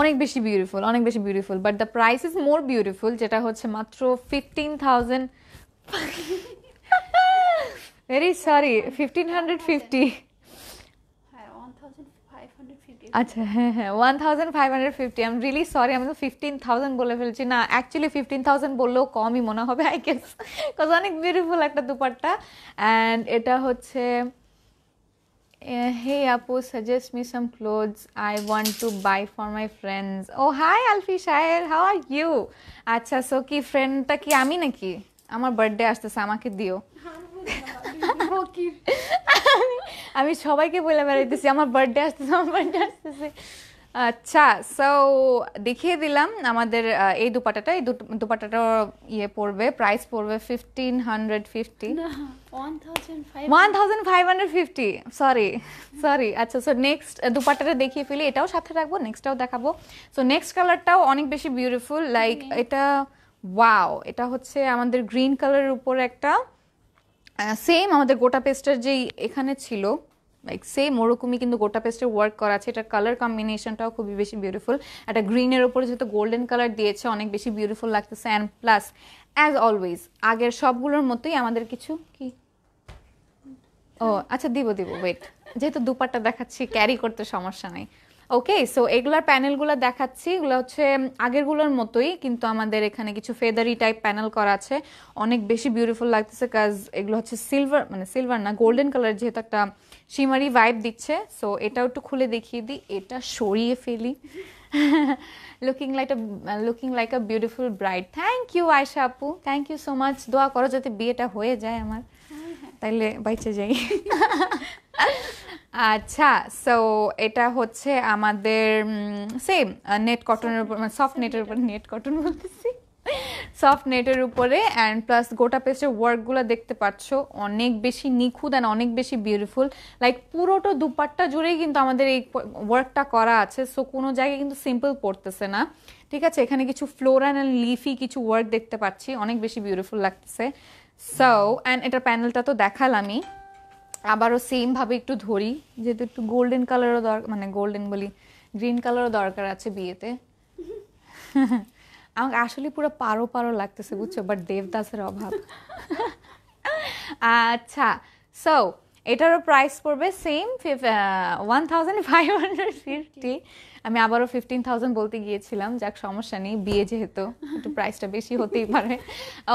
অনেক বেশি বিউটিফুল অনেক বেশি beautiful but the price is more beautiful যেটা হচ্ছে মাত্র fifteen thousand very sorry fifteen hundred fifty আচ্ছা হ্যাঁ হ্যাঁ one thousand five hundred fifty I am really sorry আমি তো ফিফটিন থাউজেন্ড বলে ফেলছি না অ্যাকচুয়ালি ফিফটিন থাউজেন্ড বললেও কমই মনে হবে আই গেস বিকজ অনেক বিউটিফুল একটা দুপাট্টা অ্যান্ড এটা হচ্ছে হে আপু suggest me some clothes I want to buy for my friends oh hi Alfi Shaher how are you আচ্ছা সো কি ফ্রেন্ডটা কি আমি নাকি আমার বার্থডে আসতেছে আমাকে দিও হ্যাঁ, *laughs* আমি সবাইকে বলে বেড়াইতেছি আমার বার্থডে আসতেছে আমার বার্থডে আসতেছে আচ্ছা সো দেখিয়ে দিলাম আমাদের এই দুপাটাটা এই দুপাটাটা ইয়ে পড়বে প্রাইস পড়বে fifteen hundred fifty one thousand five hundred fifty sorry sorry আচ্ছা সো নেক্সট দুপাটাটা দেখিয়ে ফেলি এটাও সাথে রাখবো নেক্সটটাও দেখাবো সো নেক্সট কালারটাও অনেক বেশি বিউটিফুল লাইক এটা ওয়াও এটা হচ্ছে আমাদের গ্রিন কালারের উপর একটা সেম আমাদের গোটা পেস্টের যেই এখানে ছিল লাইক সেম ওরকমই কিন্তু গোটা পেস্টের ওয়ার্ক করা আছে এটার কালার কম্বিনেশনটাও খুবই বেশি বিউটিফুল একটা গ্রিনের ওপরে যেহেতু গোল্ডেন কালার দিয়েছে অনেক বেশি বিউটিফুল লাগতেছে অ্যান্ড প্লাস অ্যাজ অলওয়েজ আগের সবগুলোর মতোই আমাদের কিছু কি ও আচ্ছা দিব দিব ওয়েট যেহেতু দুপাট্টা দেখাচ্ছি ক্যারি করতে সমস্যা নেই ওকে সো এগুলার প্যানেলগুলো দেখাচ্ছি এগুলো হচ্ছে আগেরগুলোর মতোই কিন্তু আমাদের এখানে কিছু ফেদারি টাইপ প্যানেল করা আছে অনেক বেশি বিউটিফুল লাগতেছে কাজ এগুলো হচ্ছে সিলভার মানে সিলভার না গোল্ডেন কালার যেহেতু একটা শিমারি ভাইব দিচ্ছে সো এটাও একটু খুলে দেখিয়ে দিই এটা সরিয়ে ফেলি looking like a looking like a beautiful bright thank you আয়সা আপু থ্যাংক ইউ সো মাচ দোয়া করো যাতে বিয়েটা হয়ে যায় আমার হ্যাঁ, হ্যাঁ। তাইলে বাইচে যাই *laughs* আচ্ছা সো এটা হচ্ছে আমাদের সেম নেট কটনের উপর সফট নেটের মানে উপর নেট কটন বলতেছি সফট নেটের উপরে অ্যান্ড প্লাস গোটা পেস্টের ওয়ার্কগুলো দেখতে পাচ্ছ অনেক বেশি নিখুঁত অ্যান্ড অনেক বেশি বিউটিফুল লাইক পুরোটা দুপাট্টা জুড়েই কিন্তু আমাদের এই ওয়ার্কটা করা আছে সো কোনো জায়গায় কিন্তু সিম্পল পড়তেছে না ঠিক আছে এখানে কিছু ফ্লোরান অ্যান্ড লিফি কিছু ওয়ার্ক দেখতে পাচ্ছি অনেক বেশি বিউটিফুল লাগতেছে সো অ্যান্ড এটা প্যানেলটা তো দেখালামই আবারও সেমভাবে একটু ধরি যেহেতু একটু গোল্ডেন কালারও দরকার মানে গোল্ডেন বলি গ্রিন কালারও দরকার আছে বিয়েতে *laughs* আমাকে আসলে পুরো পারো পারো লাগতেছে বুঝছো বাট দেবদাসের অভাব *laughs* আচ্ছা সো এটারও প্রাইস পড়বে same one thousand five hundred fifty আমি আবারও ফিফটিন থাউজেন্ড বলতে গিয়েছিলাম যাক সমস্যা নেই বিয়ে যেহেতু একটু প্রাইসটা বেশি হতেই পারে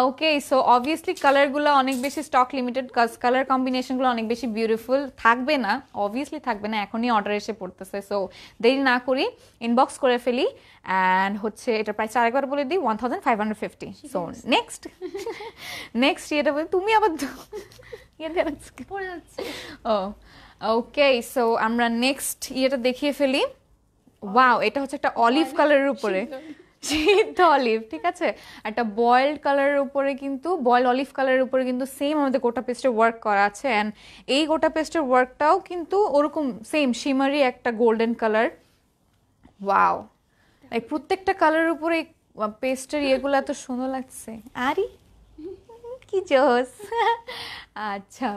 ওকে সো অবভিয়াসলি কালারগুলো অনেক বেশি স্টক লিমিটেড কালার কম্বিনেশনগুলো অনেক বেশি বিউটিফুল থাকবে না অবভিয়াসলি থাকবে না এখনই অর্ডার এসে পড়তেছে সো দেরি না করি ইনবক্স করে ফেলি অ্যান্ড হচ্ছে এটা প্রাইস আরেকবার বলে দিই one thousand five hundred fifty so next next ইয়েটা তুমি আবার ও ওকে সো আমরা নেক্সট ইয়েটা দেখিয়ে ফেলি ওয়াও এটা হচ্ছে একটা অলিভ কালারের উপরে সিদ্ধ অলিভ ঠিক আছে একটা বয়েলড কালারের উপরে কিন্তু বয়েল অলিভ কালারের উপরে কিন্তু সেম আমাদের গোটা পেস্টের ওয়ার্ক করা আছে অ্যান্ড এই গোটা পেস্টের ওয়ার্কটাও কিন্তু ওরকম সেম শিমারি একটা গোল্ডেন কালার ওয়াও এই প্রত্যেকটা কালারের উপরে পেস্টের ইয়েগুলো এত সুন্দর লাগছে আরি কি জোস আচ্ছা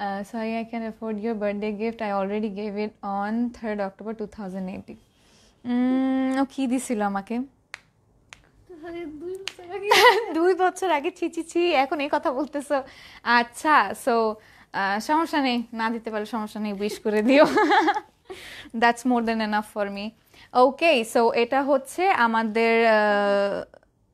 Uh, sorry, I can afford your birthday gift. I already gave it on 3rd October 2018. Mm, ও কী দিছিল আমাকে *laughs* দুই বছর আগে ছি ছি ছি এখন এই কথা বলতেছো আচ্ছা সো সমস্যা নেই না দিতে পারলে সমস্যা নেই উইশ করে দিও that's more than enough for me okay so এটা হচ্ছে আমাদের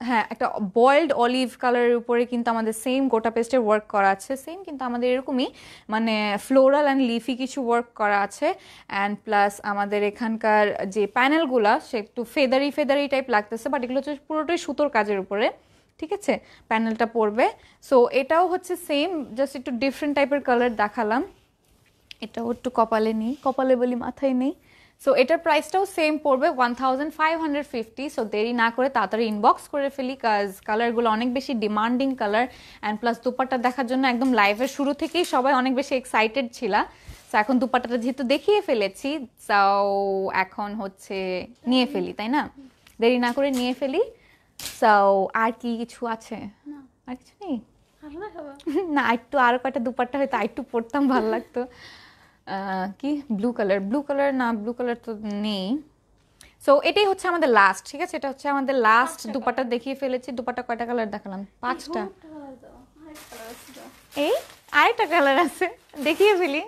হ্যাঁ একটা বয়েলড অলিভ কালারের উপরে কিন্তু আমাদের সেম গোটা পেস্টের ওয়ার্ক করা আছে সেম কিন্তু আমাদের এরকমই মানে ফ্লোরাল অ্যান্ড লিফি কিছু ওয়ার্ক করা আছে অ্যান্ড প্লাস আমাদের এখানকার যে প্যানেলগুলো সে একটু ফেদারি ফেদারি টাইপ লাগতেছে বাট এগুলো হচ্ছে পুরোটাই সুতোর কাজের উপরে ঠিক আছে প্যানেলটা পড়বে সো এটাও হচ্ছে সেম জাস্ট একটু ডিফারেন্ট টাইপের কালার দেখালাম এটাও একটু কপালে নেই কপালে বলি মাথায় নেই সো এটার প্রাইসটাও সেম পড়বে one thousand five hundred fifty so দেরি না করে তাড়াতাড়ি ইনবক্স করে ফেলি কাজ কালারগুলো অনেক বেশি demanding colour and plus dupatta দেখার জন্য একদম লাইভের শুরু থেকেই সবাই অনেক বেশি এক্সাইটেড ছিল সো এখন দুপাট্টাটা যেহেতু দেখিয়ে ফেলেছি তাও এখন হচ্ছে নিয়ে ফেলি তাই না দেরি না করে নিয়ে ফেলি সো আর কি কিছু আছে আর কিছু নেই না *laughs* একটু আরও কয়টা দুপাট্টা হয়তো আর একটু পড়তাম ভালো লাগতো কি ব্লু কালার ব্লু কালার না ব্লু কালার তো নেই সো এটাই হচ্ছে আমাদের লাস্ট ঠিক আছে এটা হচ্ছে আমাদের লাস্ট দুপাটা দেখিয়ে ফেলেছি দুপাটা কয়টা কালার দেখালাম পাঁচটা এই আরেকটা কালার আছে দেখিয়ে ফেলি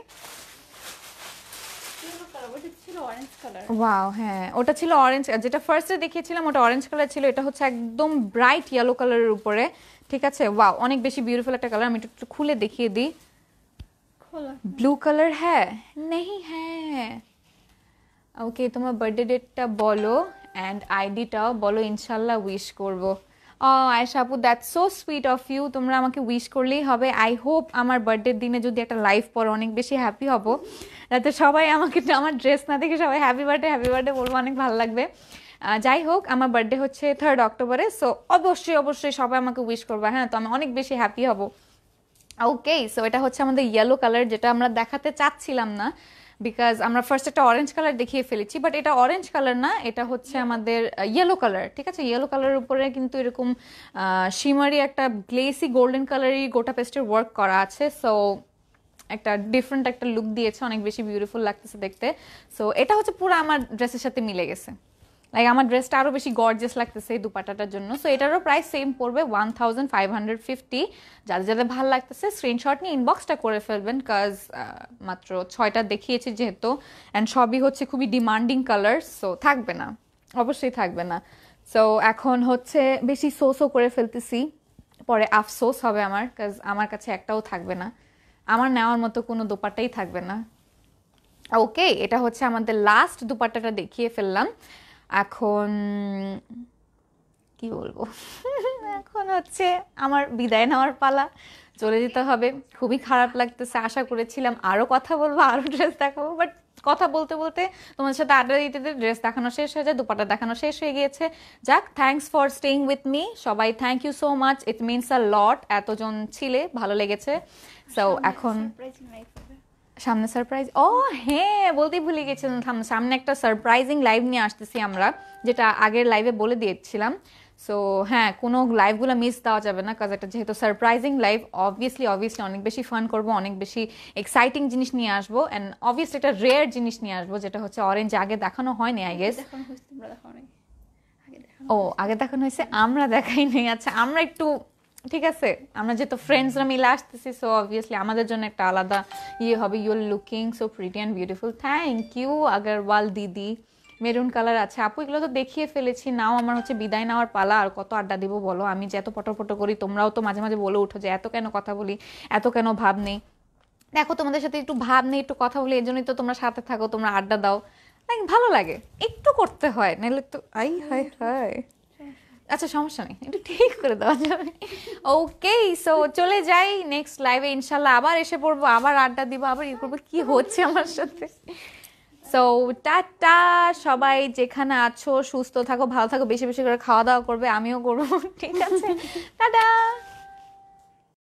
ওয়াও হ্যাঁ ওটা ছিল অরেঞ্জ যেটা ফার্স্টে দেখিয়েছিলাম ওটা অরেঞ্জ কালার ছিল এটা হচ্ছে একদম ব্রাইট ইয়েলো কালারের উপরে ঠিক আছে ওয়াও অনেক বেশি বিউটিফুল একটা কালার আমি একটু খুলে দেখিয়ে দিই ব্লু কালার হ্যাঁ নেই হ্যাঁ ওকে তোমার বার্থডে ডেটটা বলো অ্যান্ড আইডিটাও বলো ইনশাল্লাহ উইশ করব আয়েশা আপু that's so sweet of you তোমরা আমাকে উইশ করলেই হবে আই হোপ আমার বার্থডের দিনে যদি একটা লাইফ পড়ো অনেক বেশি হ্যাপি হব যাতে সবাই আমাকে আমার ড্রেস না দেখে সবাই হ্যাপি বার্থডে হ্যাপি বার্থডে বলবো অনেক ভালো লাগবে যাই হোক আমার বার্থডে হচ্ছে থার্ড অক্টোবরে সো অবশ্যই অবশ্যই সবাই আমাকে উইশ করবে হ্যাঁ তো আমি অনেক বেশি হ্যাপি হব ওকে সো এটা হচ্ছে আমাদের ইয়েলো কালার যেটা আমরা দেখাতে চাচ্ছিলাম না বিকজ আমরা ফার্স্ট একটা অরেঞ্জ কালার দেখিয়ে ফেলেছি বাট এটা অরেঞ্জ কালার না এটা হচ্ছে আমাদের ইয়েলো uh, কালার ঠিক আছে ইয়েলো কালারের উপরে কিন্তু এরকম শিমারি uh, একটা গ্লেসি গোল্ডেন কালারই গোটা পেস্টের ওয়ার্ক করা আছে সো একটা ডিফারেন্ট একটা লুক দিয়েছে অনেক বেশি বিউটিফুল লাগতেছে দেখতে সো এটা হচ্ছে পুরো আমার ড্রেসের সাথে মিলে গেছে লাইক আমার ড্রেসটা আরও বেশি গর্জেস লাগতেছে এই দুপাটাটার জন্য সো এটারও প্রায় সেম পড়বে one thousand five hundred fifty যাদের যাদের ভালো লাগতেছে স্ক্রিনশট নিয়ে ইনবক্সটা করে ফেলবেন কাজ মাত্র ছয়টা দেখিয়েছি যেহেতু অ্যান্ড সবই হচ্ছে খুবই ডিমান্ডিং কালার সো থাকবে না অবশ্যই থাকবে না সো এখন হচ্ছে বেশি সোসও করে ফেলতেছি পরে আফসোস হবে আমার কাজ আমার কাছে একটাও থাকবে না আমার নেওয়ার মতো কোনো দুপাটাই থাকবে না ওকে এটা হচ্ছে আমাদের লাস্ট দুপাট্টাটা দেখিয়ে ফেললাম এখন কি বলবো এখন হচ্ছে আমার বিদায় নেওয়ার পালা চলে যেতে হবে খুবই খারাপ লাগতেছে আশা করেছিলাম আরও কথা বলবো আরও ড্রেস দেখাবো বাট কথা বলতে বলতে তোমার সাথে আড্ডা দিতে দিতে ড্রেস দেখানো শেষ হয়ে যায় দুপাটা দেখানো শেষ হয়ে গিয়েছে যাক thanks for staying with me সবাই thank you so much it means a lot এতজন ছিলে ভালো লেগেছে সো এখন সামনে সারপ্রাইজ ও হ্যাঁ বলতেই ভুলে গেছিলাম সামনে একটা সারপ্রাইজিং লাইভ নিয়ে আসতেছি আমরা যেটা আগের লাইভে বলে দিয়েছিলাম সো হ্যাঁ কোনো লাইভগুলো মিস দেওয়া যাবে না কাজ একটা যেহেতু সারপ্রাইজিং লাইভ অবভিয়াসলি অবভিয়াসলি অনেক বেশি ফান করবো অনেক বেশি এক্সাইটিং জিনিস নিয়ে আসবো অ্যান্ড অবভিয়াসলি একটা রেয়ার জিনিস নিয়ে আসবো যেটা হচ্ছে অরেঞ্জ আগে দেখানো হয়নি আই গেস ও আগে দেখানো হয়েছে আমরা দেখাই নেই আচ্ছা আমরা একটু ঠিক আছে আমরা যেহেতু ফ্রেন্ডসরা মিলে আসতেছি সো অবভিয়াসলি আমাদের জন্য একটা আলাদা ইয়ে হবে your looking so pretty and beautiful thank you Agarwal দিদি মেরুন কালার আছে আপু এগুলো তো দেখিয়ে ফেলেছি নাও আমার হচ্ছে বিদায় নেওয়ার পালা আর কত আড্ডা দিব বলো আমি যে এত পটো করি তোমরাও তো মাঝে মাঝে বলে উঠো যে এত কেন কথা বলি এত কেন ভাব নেই দেখো তোমাদের সাথে একটু ভাব নেই একটু কথা বলি এই জন্যই তো তোমরা সাথে থাকো তোমরা আড্ডা দাও ভালো লাগে একটু করতে হয় নাহলে তো আই হাই হয় আচ্ছা সমস্যা নেই একটু ঠিক করে দেওয়া যাবে ওকে সো চলে যাই নেক্সট লাইভে ইনশাল্লাহ আবার এসে পড়বো আবার আড্ডা দিব আবার ইয়ে করবো কী হচ্ছে আমার সাথে সো টাটা সবাই যেখানে আছো সুস্থ থাকো ভালো থাকো বেশি বেশি করে খাওয়া দাওয়া করবে আমিও করবো ঠিক আছে *laughs* টাটা